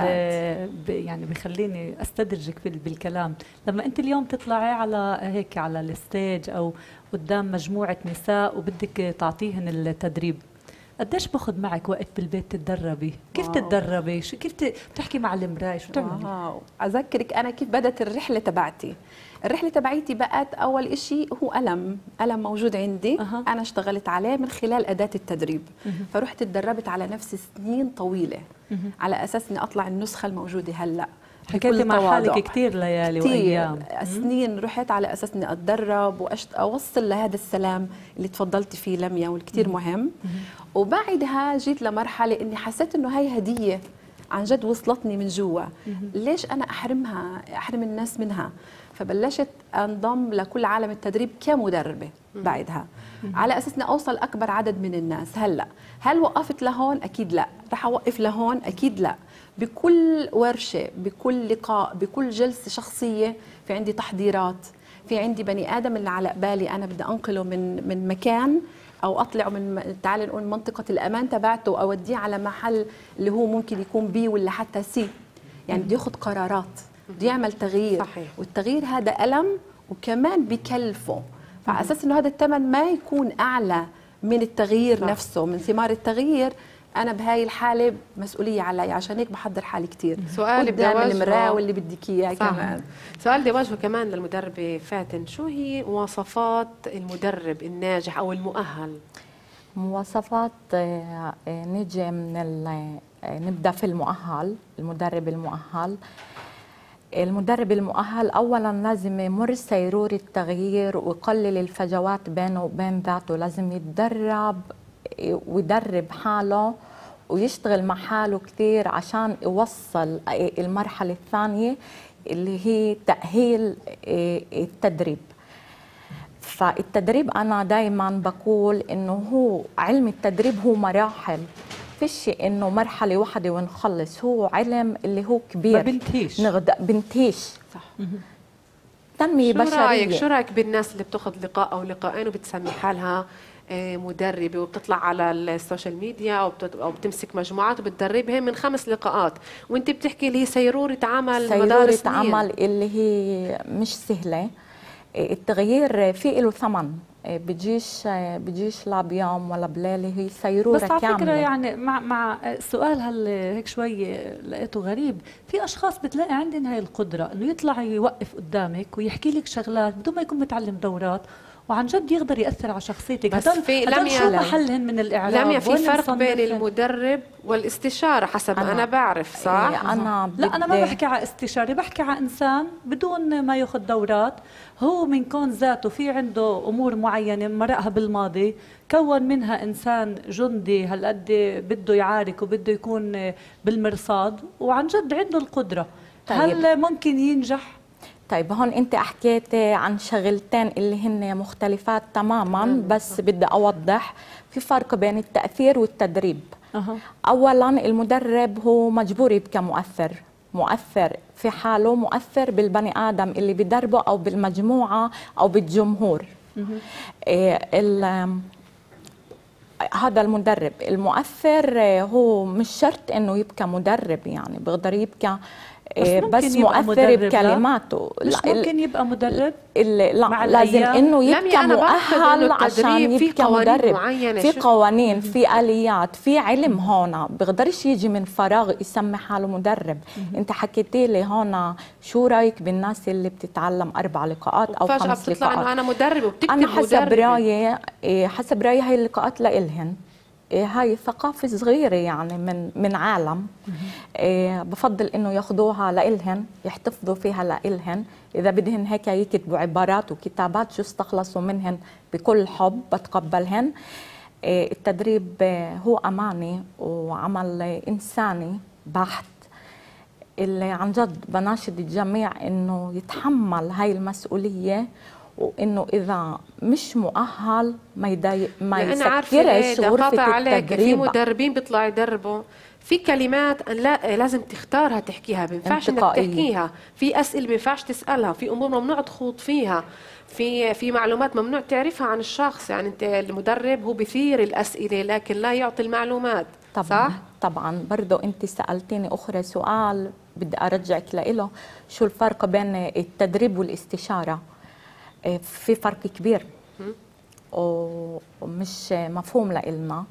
يعني بخليني استدرجك بالكلام لما انت اليوم تطلعي على هيك على الستيج او قدام مجموعه نساء وبدك تعطيهن التدريب قديش باخذ معك وقت بالبيت تتدربي؟ كيف تتدربي؟ شو كيف بتحكي مع المرايه؟ شو بتعملي؟ واو اذكرك انا كيف بدات الرحله تبعتي الرحله تبعيتي بقت اول شيء هو الم الم موجود عندي أه. انا اشتغلت عليه من خلال اداه التدريب أه. فرحت اتدربت على نفسي سنين طويله أه. على اساس اني اطلع النسخه الموجوده هلا حكيتي مع حالك كثير ليالي وايام أه، سنين رحت على اساس اني اتدرب واوصل لهذا السلام اللي تفضلتي فيه لميا والكثير مهم وبعدها جيت لمرحله اني حسيت انه هاي هديه عن جد وصلتني من جوا ليش انا احرمها احرم الناس منها فبلشت انضم لكل عالم التدريب كمدربه بعدها على اساس اني اوصل اكبر عدد من الناس هلا هل وقفت لهون اكيد لا رح اوقف لهون اكيد لا بكل ورشه بكل لقاء بكل جلسه شخصيه في عندي تحضيرات في عندي بني ادم اللي على بالي انا بدي انقله من من مكان او اطلعه من تعال نقول منطقه الامان تبعته اوديه على محل اللي هو ممكن يكون بي ولا حتى سي يعني بده ياخذ قرارات بده يعمل تغيير صحيح. والتغيير هذا الم وكمان بكلفه فعلى اساس انه هذا الثمن ما يكون اعلى من التغيير صح. نفسه من ثمار التغيير انا بهاي الحاله مسؤوليه علي عشان هيك بحضر حالي كثير سؤال بدي المراه واللي بدك اياه كمان سؤال بدي اواجهه كمان للمدربه فاتن شو هي مواصفات المدرب الناجح او المؤهل مواصفات آه، آه، نجي من آه، نبدا في المؤهل المدرب المؤهل المدرب المؤهل اولا لازم يمر سيروره التغيير ويقلل الفجوات بينه وبين ذاته لازم يتدرب ويدرب حاله ويشتغل مع حاله كثير عشان يوصل المرحلة الثانية اللي هي تأهيل إيه، التدريب فالتدريب أنا دايما بقول إنه هو علم التدريب هو مراحل فيش انه مرحله واحده ونخلص هو علم اللي هو كبير ما بنتهيش نغد بنتهيش صح تنميه بشريه شو رايك شو رايك بالناس اللي بتاخذ لقاء او لقاءين وبتسمي حالها إيه، مدربه وبتطلع على السوشيال ميديا او بتمسك مجموعات وبتدربهم من خمس لقاءات وانت بتحكي اللي هي سيروره عمل سيروره عمل اللي هي مش سهله إيه، التغيير في له ثمن إيه، بتجيش بتجيش لا بيوم ولا بليله هي سيروره كامله بس على فكره يعني مع مع سؤال هل هيك شوي لقيته غريب في اشخاص بتلاقي عندهم هاي القدره انه يطلع يوقف قدامك ويحكي لك شغلات بدون ما يكون متعلم دورات وعن جد يقدر ياثر على شخصيتك بس في لم شو من الاعلام لم في فرق بين المدرب والاستشاره حسب أنا, انا بعرف صح إيه انا لا انا ما بحكي على استشاره بحكي على انسان بدون ما ياخذ دورات هو من كون ذاته في عنده امور معينه مرقها بالماضي كون منها انسان جندي هالقد بده يعارك وبده يكون بالمرصاد وعن جد عنده القدره طيب. هل ممكن ينجح طيب هون انت حكيتي عن شغلتين اللي هن مختلفات تماما بس بدي اوضح في فرق بين التاثير والتدريب اولا المدرب هو مجبور يبقى مؤثر مؤثر في حاله مؤثر بالبني ادم اللي بدربه او بالمجموعه او بالجمهور إيه هذا المدرب المؤثر هو مش شرط انه يبقى مدرب يعني بيقدر يبقى إيه، بس مؤثر بكلماته لا ممكن يبقى مدرب لا لازم انه يبقى يعني مؤهل عشان يبقى مدرب معينة في قوانين في اليات في علم هون بيقدرش يجي من فراغ يسمي حاله مدرب انت حكيتي لي هون شو رايك بالناس اللي بتتعلم اربع لقاءات او خمس لقاءات انا مدرب وبتكتب انا حسب رايي إيه، حسب رايي هاي اللقاءات لإلهن إيه، هاي ثقافة صغيرة يعني من من عالم إيه، بفضل إنه ياخذوها لإلهن يحتفظوا فيها لإلهن إذا بدهن هيك يكتبوا عبارات وكتابات شو استخلصوا منهن بكل حب بتقبلهن إيه، التدريب هو أماني وعمل إنساني بحت اللي عن جد بناشد الجميع إنه يتحمل هاي المسؤولية وانه اذا مش مؤهل ما يضايق ما يسكرش إيه؟ غرفه عليك التدريب في مدربين بيطلعوا يدربوا في كلمات لا لازم تختارها تحكيها ما بينفعش انك تحكيها في اسئله ما بينفعش تسالها في امور ممنوع تخوض فيها في في معلومات ممنوع تعرفها عن الشخص يعني انت المدرب هو بثير الاسئله لكن لا يعطي المعلومات طبعا صح؟ طبعا برضه انت سالتيني اخرى سؤال بدي ارجعك له شو الفرق بين التدريب والاستشاره في فرق كبير ومش مفهوم لإلنا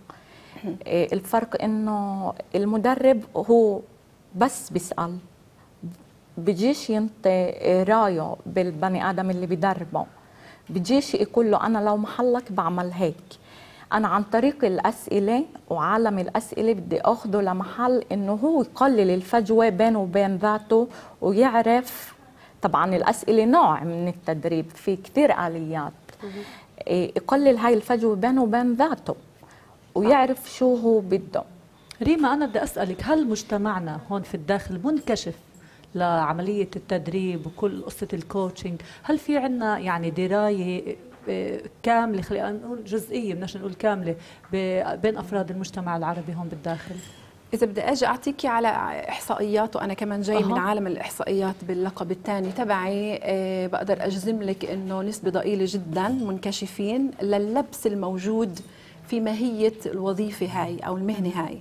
الفرق انه المدرب هو بس بيسال بيجيش ينطي رايه بالبني ادم اللي بيدربه بيجيش يقول له انا لو محلك بعمل هيك انا عن طريق الاسئله وعالم الاسئله بدي اخده لمحل انه هو يقلل الفجوه بينه وبين ذاته ويعرف طبعا الأسئلة نوع من التدريب في كثير آليات إيه، يقلل هاي الفجوة بينه وبين ذاته ويعرف شو هو بده ريما أنا بدي أسألك هل مجتمعنا هون في الداخل منكشف لعملية التدريب وكل قصة الكوتشنج هل في عندنا يعني دراية إيه، كاملة خلينا نقول جزئية بدناش نقول كاملة بين أفراد المجتمع العربي هون بالداخل إذا بدي أجي أعطيكي على إحصائيات وأنا كمان جاي أه. من عالم الإحصائيات باللقب الثاني تبعي آه، بقدر أجزم لك إنه نسبة ضئيلة جدا منكشفين للبس الموجود في ماهية الوظيفة هاي أو المهنة هاي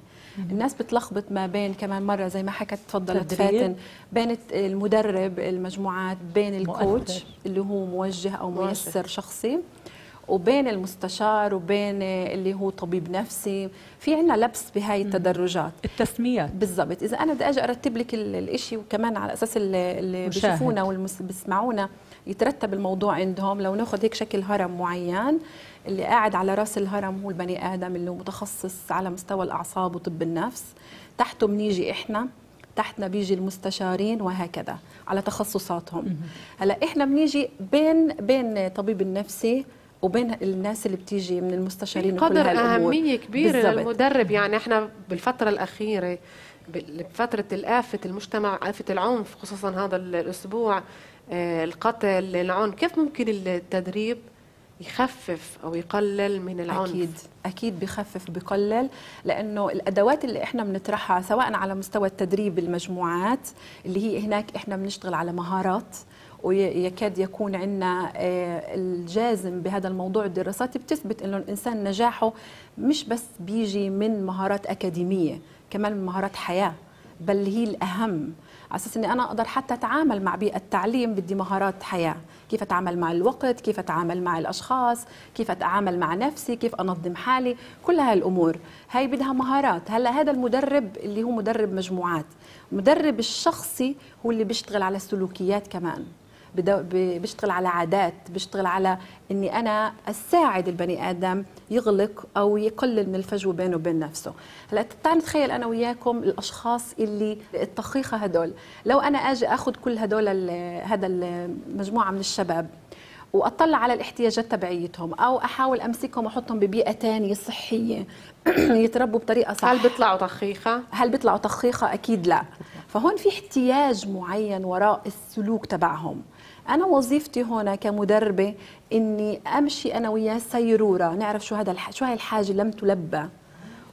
الناس بتلخبط ما بين كمان مرة زي ما حكت تفضلت فاتن بين المدرب المجموعات بين الكوتش مؤثر. اللي هو موجه أو مؤثر شخصي وبين المستشار وبين اللي هو طبيب نفسي في عنا لبس بهاي التدرجات التسميات بالضبط اذا انا بدي اجي ارتب لك الشيء وكمان على اساس اللي بيشوفونا واللي يترتب الموضوع عندهم لو ناخذ هيك شكل هرم معين اللي قاعد على راس الهرم هو البني ادم اللي هو متخصص على مستوى الاعصاب وطب النفس تحته بنيجي احنا تحتنا بيجي المستشارين وهكذا على تخصصاتهم هلا احنا بنيجي بين بين طبيب النفسي وبين الناس اللي بتيجي من المستشارين قدر أهمية كبيرة بالزبط. للمدرب يعني احنا بالفترة الأخيرة بفترة الآفة المجتمع آفة العنف خصوصا هذا الأسبوع آه، القتل العنف كيف ممكن التدريب يخفف او يقلل من العنف اكيد اكيد بخفف بقلل لانه الادوات اللي احنا بنطرحها سواء على مستوى التدريب المجموعات اللي هي هناك احنا بنشتغل على مهارات ويكاد يكون عندنا آه، الجازم بهذا الموضوع الدراسات بتثبت انه الانسان نجاحه مش بس بيجي من مهارات اكاديميه كمان من مهارات حياه بل هي الاهم على اساس اني انا اقدر حتى اتعامل مع بيئه التعليم بدي مهارات حياه كيف اتعامل مع الوقت كيف اتعامل مع الاشخاص كيف اتعامل مع نفسي كيف انظم حالي كل هاي الامور هاي بدها مهارات هلا هذا المدرب اللي هو مدرب مجموعات المدرب الشخصي هو اللي بيشتغل على السلوكيات كمان بيشتغل على عادات بيشتغل على اني انا اساعد البني ادم يغلق او يقلل من الفجوه بينه وبين نفسه هلا تعال نتخيل انا وياكم الاشخاص اللي الطخيخه هدول لو انا اجي اخذ كل هدول ال هذا المجموعه من الشباب واطلع على الاحتياجات تبعيتهم او احاول امسكهم واحطهم ببيئه تانية صحيه يتربوا بطريقه صح هل بيطلعوا طخيخه هل بيطلعوا طخيخه اكيد لا فهون في احتياج معين وراء السلوك تبعهم انا وظيفتي هنا كمدربه اني امشي انا وياه سيروره نعرف شو هذا شو هاي الحاجه لم تلبى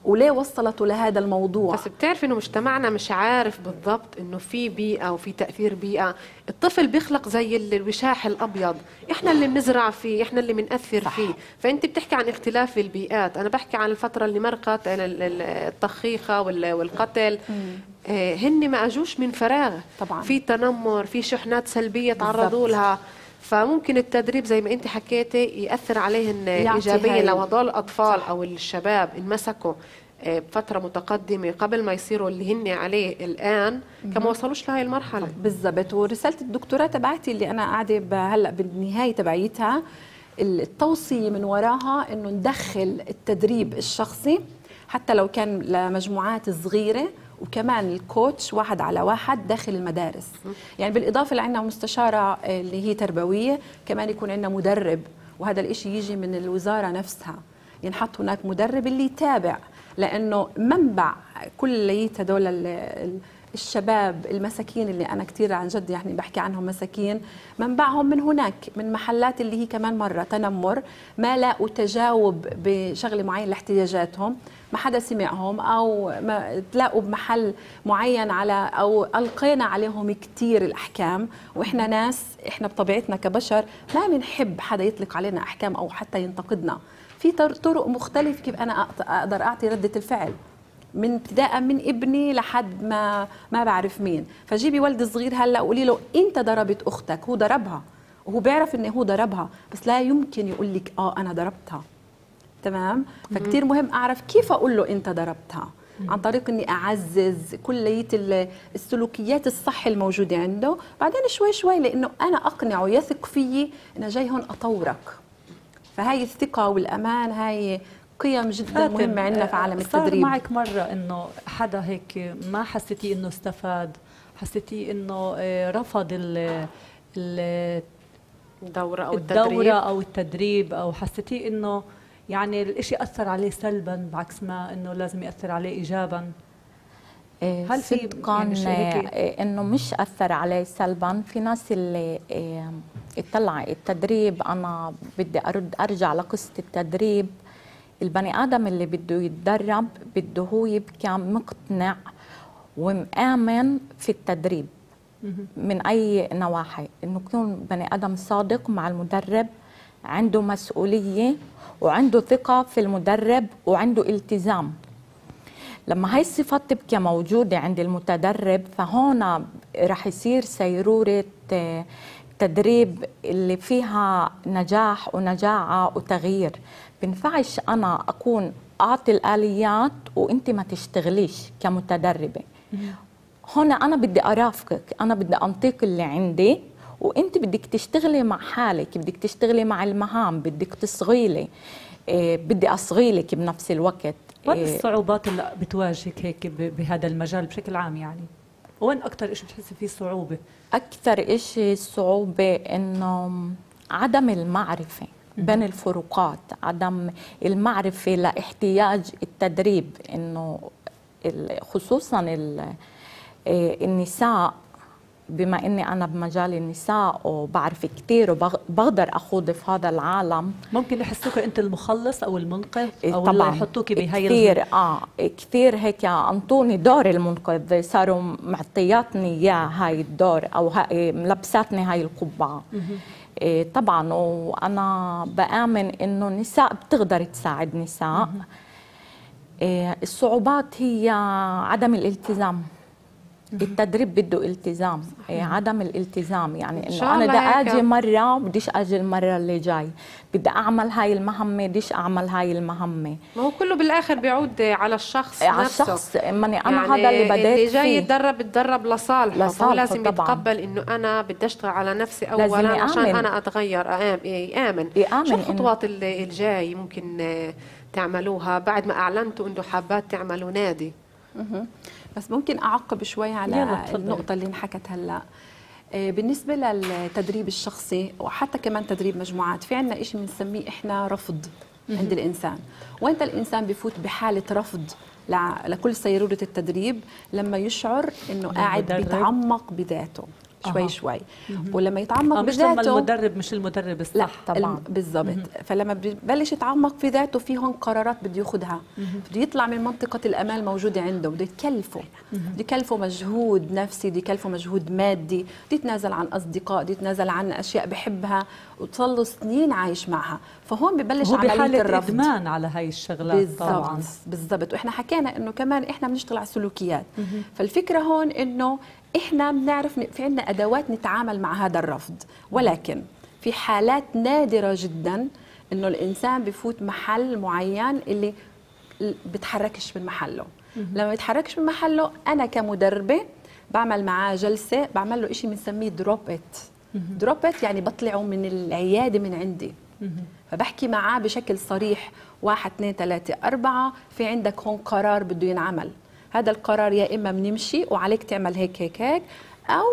وليه وصلته لهذا الموضوع بس بتعرف انه مجتمعنا مش عارف بالضبط انه في بيئه وفي تاثير بيئه الطفل بيخلق زي الوشاح الابيض احنا اللي بنزرع فيه احنا اللي بناثر فيه فانت بتحكي عن اختلاف البيئات انا بحكي عن الفتره اللي مرقت الطخيخه والقتل آه، هن ما اجوش من فراغ طبعا في تنمر في شحنات سلبيه تعرضوا لها فممكن التدريب زي ما انت حكيتي ياثر عليهن ايجابيا لو هدول الاطفال او الشباب انمسكوا بفترة آه، متقدمة قبل ما يصيروا اللي هن عليه الآن كما وصلوش لهي المرحلة بالضبط ورسالة الدكتوراه تبعتي اللي أنا قاعدة هلأ بالنهاية تبعيتها التوصية من وراها أنه ندخل التدريب الشخصي حتى لو كان لمجموعات صغيرة وكمان الكوتش واحد على واحد داخل المدارس يعني بالإضافة لعنا مستشارة آه، اللي هي تربوية كمان يكون عندنا مدرب وهذا الإشي يجي من الوزارة نفسها ينحط هناك مدرب اللي يتابع لأنه منبع كل هدول الشباب المساكين اللي انا كثير عن جد يعني بحكي عنهم مساكين منبعهم من هناك من محلات اللي هي كمان مره تنمر ما لاقوا تجاوب بشغله معين لاحتياجاتهم ما حدا سمعهم او ما تلاقوا بمحل معين على او القينا عليهم كثير الاحكام واحنا ناس احنا بطبيعتنا كبشر ما بنحب حدا يطلق علينا احكام او حتى ينتقدنا في طرق مختلفه كيف انا اقدر اعطي رده الفعل من ابتداء من ابني لحد ما ما بعرف مين فجيبي ولد صغير هلا قولي له انت ضربت اختك هو ضربها وهو بيعرف انه هو ضربها بس لا يمكن يقول لك اه انا ضربتها تمام فكتير مهم اعرف كيف اقول له انت ضربتها عن طريق اني اعزز كليه السلوكيات الصح الموجوده عنده بعدين شوي شوي لانه انا اقنعه يثق فيي انا جاي هون اطورك فهاي الثقه والامان هاي قيم جدا مهمه عندنا في عالم آه، التدريب صار معك مره انه حدا هيك ما حسيتي انه استفاد حسيتي انه آه، رفض ال الدورة أو التدريب الدورة أو التدريب أو حسيتي إنه يعني الإشي أثر عليه سلبا بعكس ما إنه لازم يأثر عليه إيجابا آه، هل في يعني انه مش اثر عليه سلبا في ناس اللي اطلع التدريب انا بدي ارد ارجع لقصه التدريب البني ادم اللي بده يتدرب بده هو يبقى مقتنع ومآمن في التدريب من اي نواحي انه يكون بني ادم صادق مع المدرب عنده مسؤوليه وعنده ثقه في المدرب وعنده التزام لما هاي الصفات تبقى موجوده عند المتدرب فهون رح يصير سيروره آه، تدريب اللي فيها نجاح ونجاعه وتغيير بنفعش انا اكون اعطي الاليات وانت ما تشتغليش كمتدربه هون انا بدي ارافقك انا بدي انطيك اللي عندي وانت بدك تشتغلي مع حالك بدك تشتغلي مع المهام بدك تصغيلي إيه بدي اصغيلك بنفس الوقت وين إيه الصعوبات اللي بتواجهك هيك بهذا المجال بشكل عام يعني وين اكثر شيء بتحسي فيه صعوبه اكثر شيء صعوبه انه عدم المعرفه بين الفروقات عدم المعرفة لاحتياج التدريب إنه خصوصا آه، النساء بما اني انا بمجال النساء وبعرف كثير وبقدر اخوض في هذا العالم ممكن يحسوك انت المخلص او المنقذ إيه، او طبعا يحطوك بهي كثير اه كثير هيك انطوني دور المنقذ صاروا معطياتني اياه هاي الدور او آه، ملبساتني هاي القبعه إيه، طبعا وانا بامن انه النساء بتقدر تساعد نساء إيه، الصعوبات هي عدم الالتزام التدريب بده التزام إيه، صحيح. عدم الالتزام يعني انه انا بدي اجي مره بديش اجي المره اللي جاي بدي اعمل هاي المهمه بديش اعمل هاي المهمه ما هو كله بالاخر بيعود على الشخص إيه، على نفسه الشخص ماني انا يعني هذا اللي بديت اللي جاي يتدرب يتدرب لصالحه هو لازم طبعاً. يتقبل انه انا بدي اشتغل على نفسي اولا لازم عشان انا اتغير آه، يامن إيه، يامن شو الخطوات اللي الجاي ممكن آه، تعملوها بعد ما اعلنتوا انه حابات تعملوا نادي بس ممكن اعقب شوي على النقطه اللي انحكت هلا آه، بالنسبة للتدريب الشخصي وحتى كمان تدريب مجموعات في عنا إشي بنسميه إحنا رفض عند الإنسان وإنت الإنسان بفوت بحالة رفض لكل سيرورة التدريب لما يشعر إنه قاعد بيتعمق بذاته شوي آه. شوي ولما يتعمق آه مش بذاته مش المدرب مش المدرب الصح لا طبعا بالضبط فلما ببلش يتعمق في ذاته في هون قرارات بده ياخذها بده يطلع من منطقه الامان الموجوده عنده بده يكلفه بده يكلفه مجهود نفسي بده يكلفه مجهود مادي بده يتنازل عن اصدقاء بده يتنازل عن اشياء بحبها وصار سنين عايش معها فهون ببلش عمليه الرفض ادمان على هاي الشغلات بالزبط طبعا بالضبط واحنا حكينا انه كمان احنا بنشتغل على السلوكيات فالفكره هون انه احنا بنعرف في عندنا ادوات نتعامل مع هذا الرفض ولكن في حالات نادره جدا انه الانسان بفوت محل معين اللي بتحركش من محله لما بيتحركش من محله انا كمدربه بعمل معاه جلسه بعمل له شيء بنسميه دروب ات دروب ات يعني بطلعه من العياده من عندي فبحكي معاه بشكل صريح واحد اثنين ثلاثة أربعة في عندك هون قرار بده ينعمل هذا القرار يا اما بنمشي وعليك تعمل هيك هيك هيك او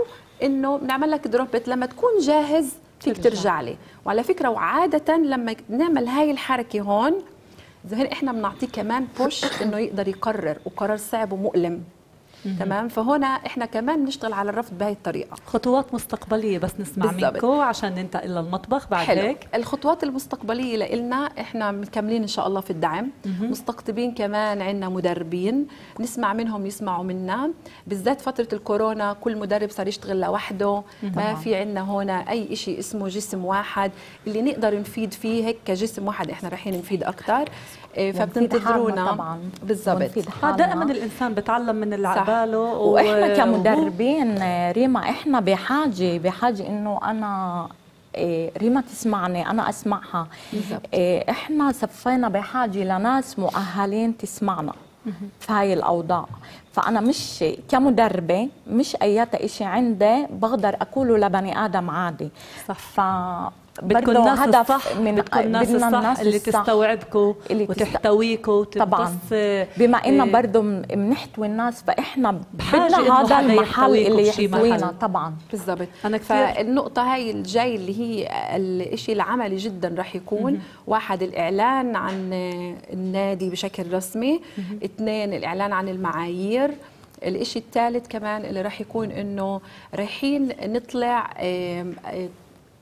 انه بنعمل لك دروبت لما تكون جاهز فيك ترجع, لي وعلى فكره وعاده لما نعمل هاي الحركه هون زهير احنا بنعطيه كمان بوش انه يقدر يقرر وقرار صعب ومؤلم تمام فهنا احنا كمان بنشتغل على الرفض بهي الطريقه خطوات مستقبليه بس نسمع منكم عشان ننتقل للمطبخ بعد حلو. هيك الخطوات المستقبليه لنا احنا مكملين ان شاء الله في الدعم مم. مستقطبين كمان عندنا مدربين نسمع منهم يسمعوا منا بالذات فتره الكورونا كل مدرب صار يشتغل لوحده مم. ما في عندنا هنا اي شيء اسمه جسم واحد اللي نقدر نفيد فيه هيك كجسم واحد احنا رايحين نفيد اكثر إيه، يعني فبتنتظرونا بالضبط آه، دائما الانسان بتعلم من اللي عقباله و... واحنا كمدربين آه، ريما احنا بحاجه بحاجه انه انا آه، ريما تسمعني انا اسمعها بالزبط. احنا صفينا بحاجه لناس مؤهلين تسمعنا في هاي الاوضاع فانا مش كمدربه مش اي شيء عندي بقدر اقوله لبني ادم عادي صح ف بدكم ناس الصح من بتكون ناس الصح الناس اللي تستوعبكم وتحتويكم وتبتص بما انه آه، برضه بنحتوي الناس فاحنا بدنا هذا المحل اللي يحتوينا طبعا بالضبط انا كثير فالنقطه هاي الجاي اللي هي الشيء العملي جدا راح يكون واحد الاعلان عن النادي بشكل رسمي اثنين الاعلان عن المعايير الشيء الثالث كمان اللي راح يكون إنه رايحين نطلع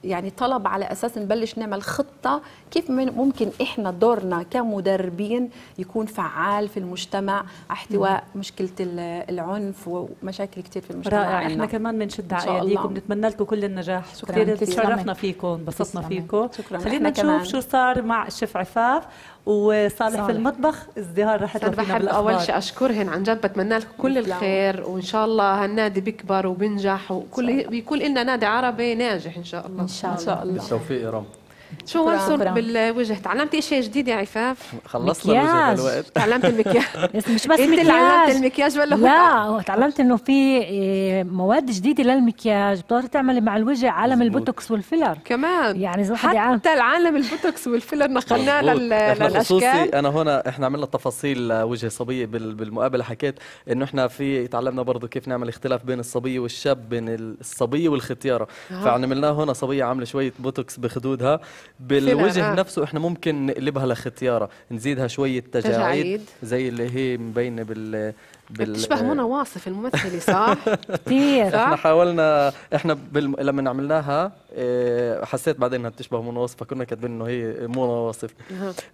يعني طلب على اساس نبلش نعمل خطه كيف ممكن احنا دورنا كمدربين يكون فعال في المجتمع احتواء مشكله العنف ومشاكل كثير في المجتمع رائع احنا نعم. كمان بنشد على ايديكم بنتمنى لكم كل النجاح كثير تشرفنا فيكم انبسطنا فيكم شكرا خلينا نشوف شو صار مع الشيف عفاف وصالح صالح. في المطبخ ازدهار رح تكون بحب اول شيء اشكرهن عن جد بتمنى لكم كل الخير وان شاء الله هالنادي بيكبر وبينجح وكل بيكون لنا نادي عربي ناجح ان شاء الله ان شاء الله بالتوفيق يا رب شو وصل بالوجه تعلمت شيء جديد يا عفاف خلصنا الوجه الوقت تعلمت المكياج مش بس انت اللي تعلمت المكياج ولا لا تعلمت انه في إيه، مواد جديده للمكياج بتقدري تعملي مع الوجه عالم البوتوكس والفيلر كمان يعني حتى العالم البوتوكس والفيلر نقلناه للاشكال خصوصي انا هنا احنا عملنا تفاصيل وجه صبيه بالمقابله حكيت انه احنا في تعلمنا برضه كيف نعمل اختلاف بين الصبيه والشاب بين الصبيه والختياره آه. فعملناه هنا صبيه عامله شويه بوتوكس بخدودها بالوجه آه. نفسه احنا ممكن نقلبها لختياره نزيدها شويه تجاعيد زي اللي هي مبينه بال بال... بتشبه منى واصف الممثله صح؟ كثير احنا حاولنا احنا بال... لما عملناها آه، حسيت بعدين انها بتشبه منى واصف فكنا كاتبين انه هي منى واصف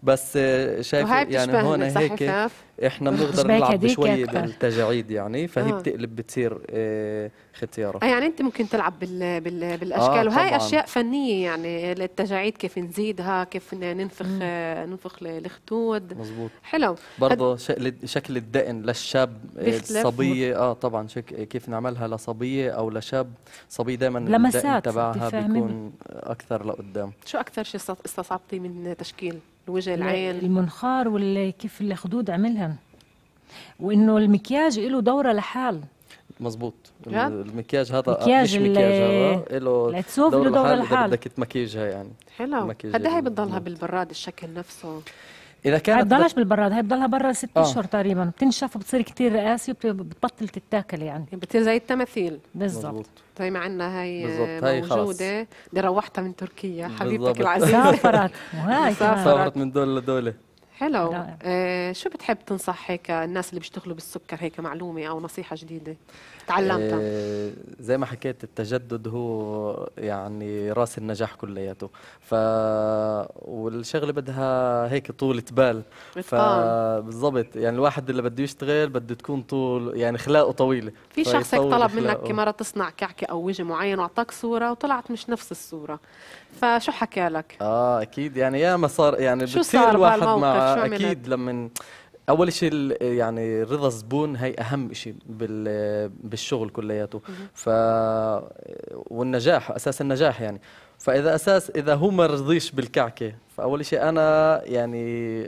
بس آه، شايف يعني هون هيك احنا بنقدر نلعب بشويه بالتجاعيد يعني فهي آه. بتقلب بتصير آه، ختياره آه يعني انت ممكن تلعب بال بال بالاشكال آه وهي طبعاً. اشياء فنيه يعني التجاعيد كيف نزيدها كيف ننفخ مم. آه، ننفخ الخدود مزبوط حلو برضه هد... شكل الدقن للشاب الصبيه آه،, اه طبعا شك... كيف نعملها لصبيه او لشاب صبيه دائما لمسات تبعها بيكون اكثر لقدام شو اكثر شيء استصعبتي من تشكيل الوجه العين المنخار واللي كيف الخدود عملهم وانه المكياج له دوره لحال مزبوط المكياج هذا مكياج مش مكياج هذا له دوره لحال بدك تمكيجها يعني حلو قد هي إيه بتضلها بالبراد الشكل نفسه اذا كانت بتضلش بالبراد هي بتضلها برا ست آه. اشهر تقريبا بتنشف وبتصير كثير رقاسي وبتبطل تتاكل يعني. يعني بتصير زي التماثيل بالضبط زي ما عندنا هي موجوده بدي روحتها من تركيا حبيبتك العزيزه سافرت سافرت من دوله لدوله حلو نعم. آه شو بتحب تنصح هيك الناس اللي بيشتغلوا بالسكر هيك معلومه او نصيحه جديده تعلمتها آه زي ما حكيت التجدد هو يعني راس النجاح كلياته ف والشغله بدها هيك طول بال بالضبط يعني الواحد اللي بده يشتغل بده تكون طول يعني خلاقه طويله في شخص هيك طلب منك مره تصنع كعكه او وجه معين واعطاك صوره وطلعت مش نفس الصوره فشو حكى لك؟ اه اكيد يعني ياما صار يعني شو بتصير صار الواحد مع اكيد لما اول شيء يعني رضا الزبون هي اهم شيء بالشغل كلياته ف والنجاح اساس النجاح يعني فاذا اساس اذا هو ما رضيش بالكعكه فاول شيء انا يعني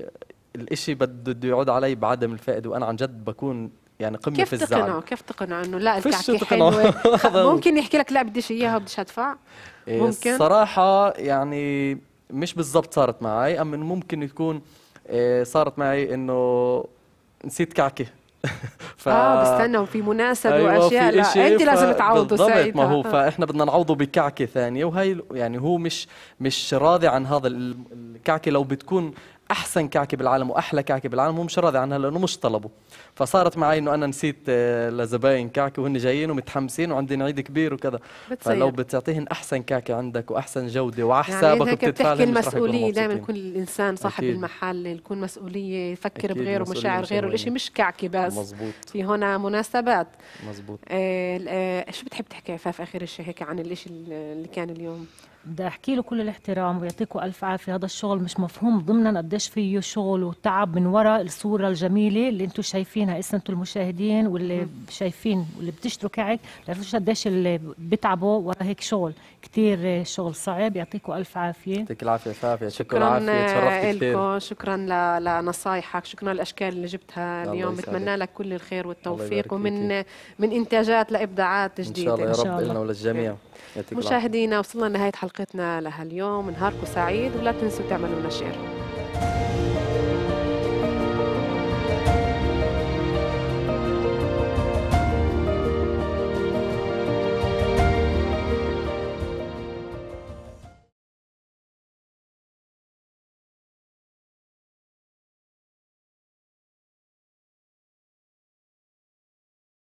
الاشي بده يعود علي بعدم الفائده وانا عن جد بكون يعني قمه في الزعل كيف تقنعه كيف تقنعه انه لا الكعكه حلوه ممكن يحكي لك لا بديش اياها وبديش ادفع ممكن الصراحة يعني مش بالضبط صارت معي أما ممكن يكون آه، صارت معي إنه نسيت كعكة ف... اه بستنوا في مناسبه أيوة واشياء في لا انت ف... لازم تعوضه سعيد ما هو فاحنا آه. بدنا نعوضه بكعكه ثانيه وهي يعني هو مش مش راضي عن هذا الكعكه لو بتكون احسن كعكه بالعالم واحلى كعكه بالعالم ومش راضي عنها لانه مش طلبه فصارت معي انه انا نسيت آه، لزباين كعكه وهن جايين ومتحمسين وعندنا عيد كبير وكذا بتصير. فلو بتعطيهن احسن كعكه عندك واحسن جوده وعلى حسابك يعني بتدفع لهم المسؤوليه دائما يكون الانسان صاحب أكيد. المحل يكون مسؤوليه يفكر بغيره مشاعر غيره الشيء مش كعكه بس مزبوط. في هنا مناسبات مزبوط آه آه شو بتحب تحكي عفاف اخر شيء هيك عن الشيء اللي كان اليوم بدي احكي له كل الاحترام ويعطيكم الف عافيه هذا الشغل مش مفهوم ضمنا قديش فيه شغل وتعب من وراء الصوره الجميله اللي انتم شايفينها اسا انتم المشاهدين واللي شايفين واللي بتشتروا كعك بتعرفوش قديش اللي بتعبوا ورا هيك شغل كثير شغل صعب يعطيكم الف عافيه يعطيك العافيه صافيه شكرا لكم شكرا لنصايحك شكرا للاشكال اللي جبتها اليوم بتمنى لك كل الخير والتوفيق ومن من انتاجات لابداعات جديده ان شاء الله يا رب لنا وللجميع مشاهدينا وصلنا لنهايه حلقه حلقتنا لهاليوم نهاركم سعيد ولا تنسوا تعملوا لنا شير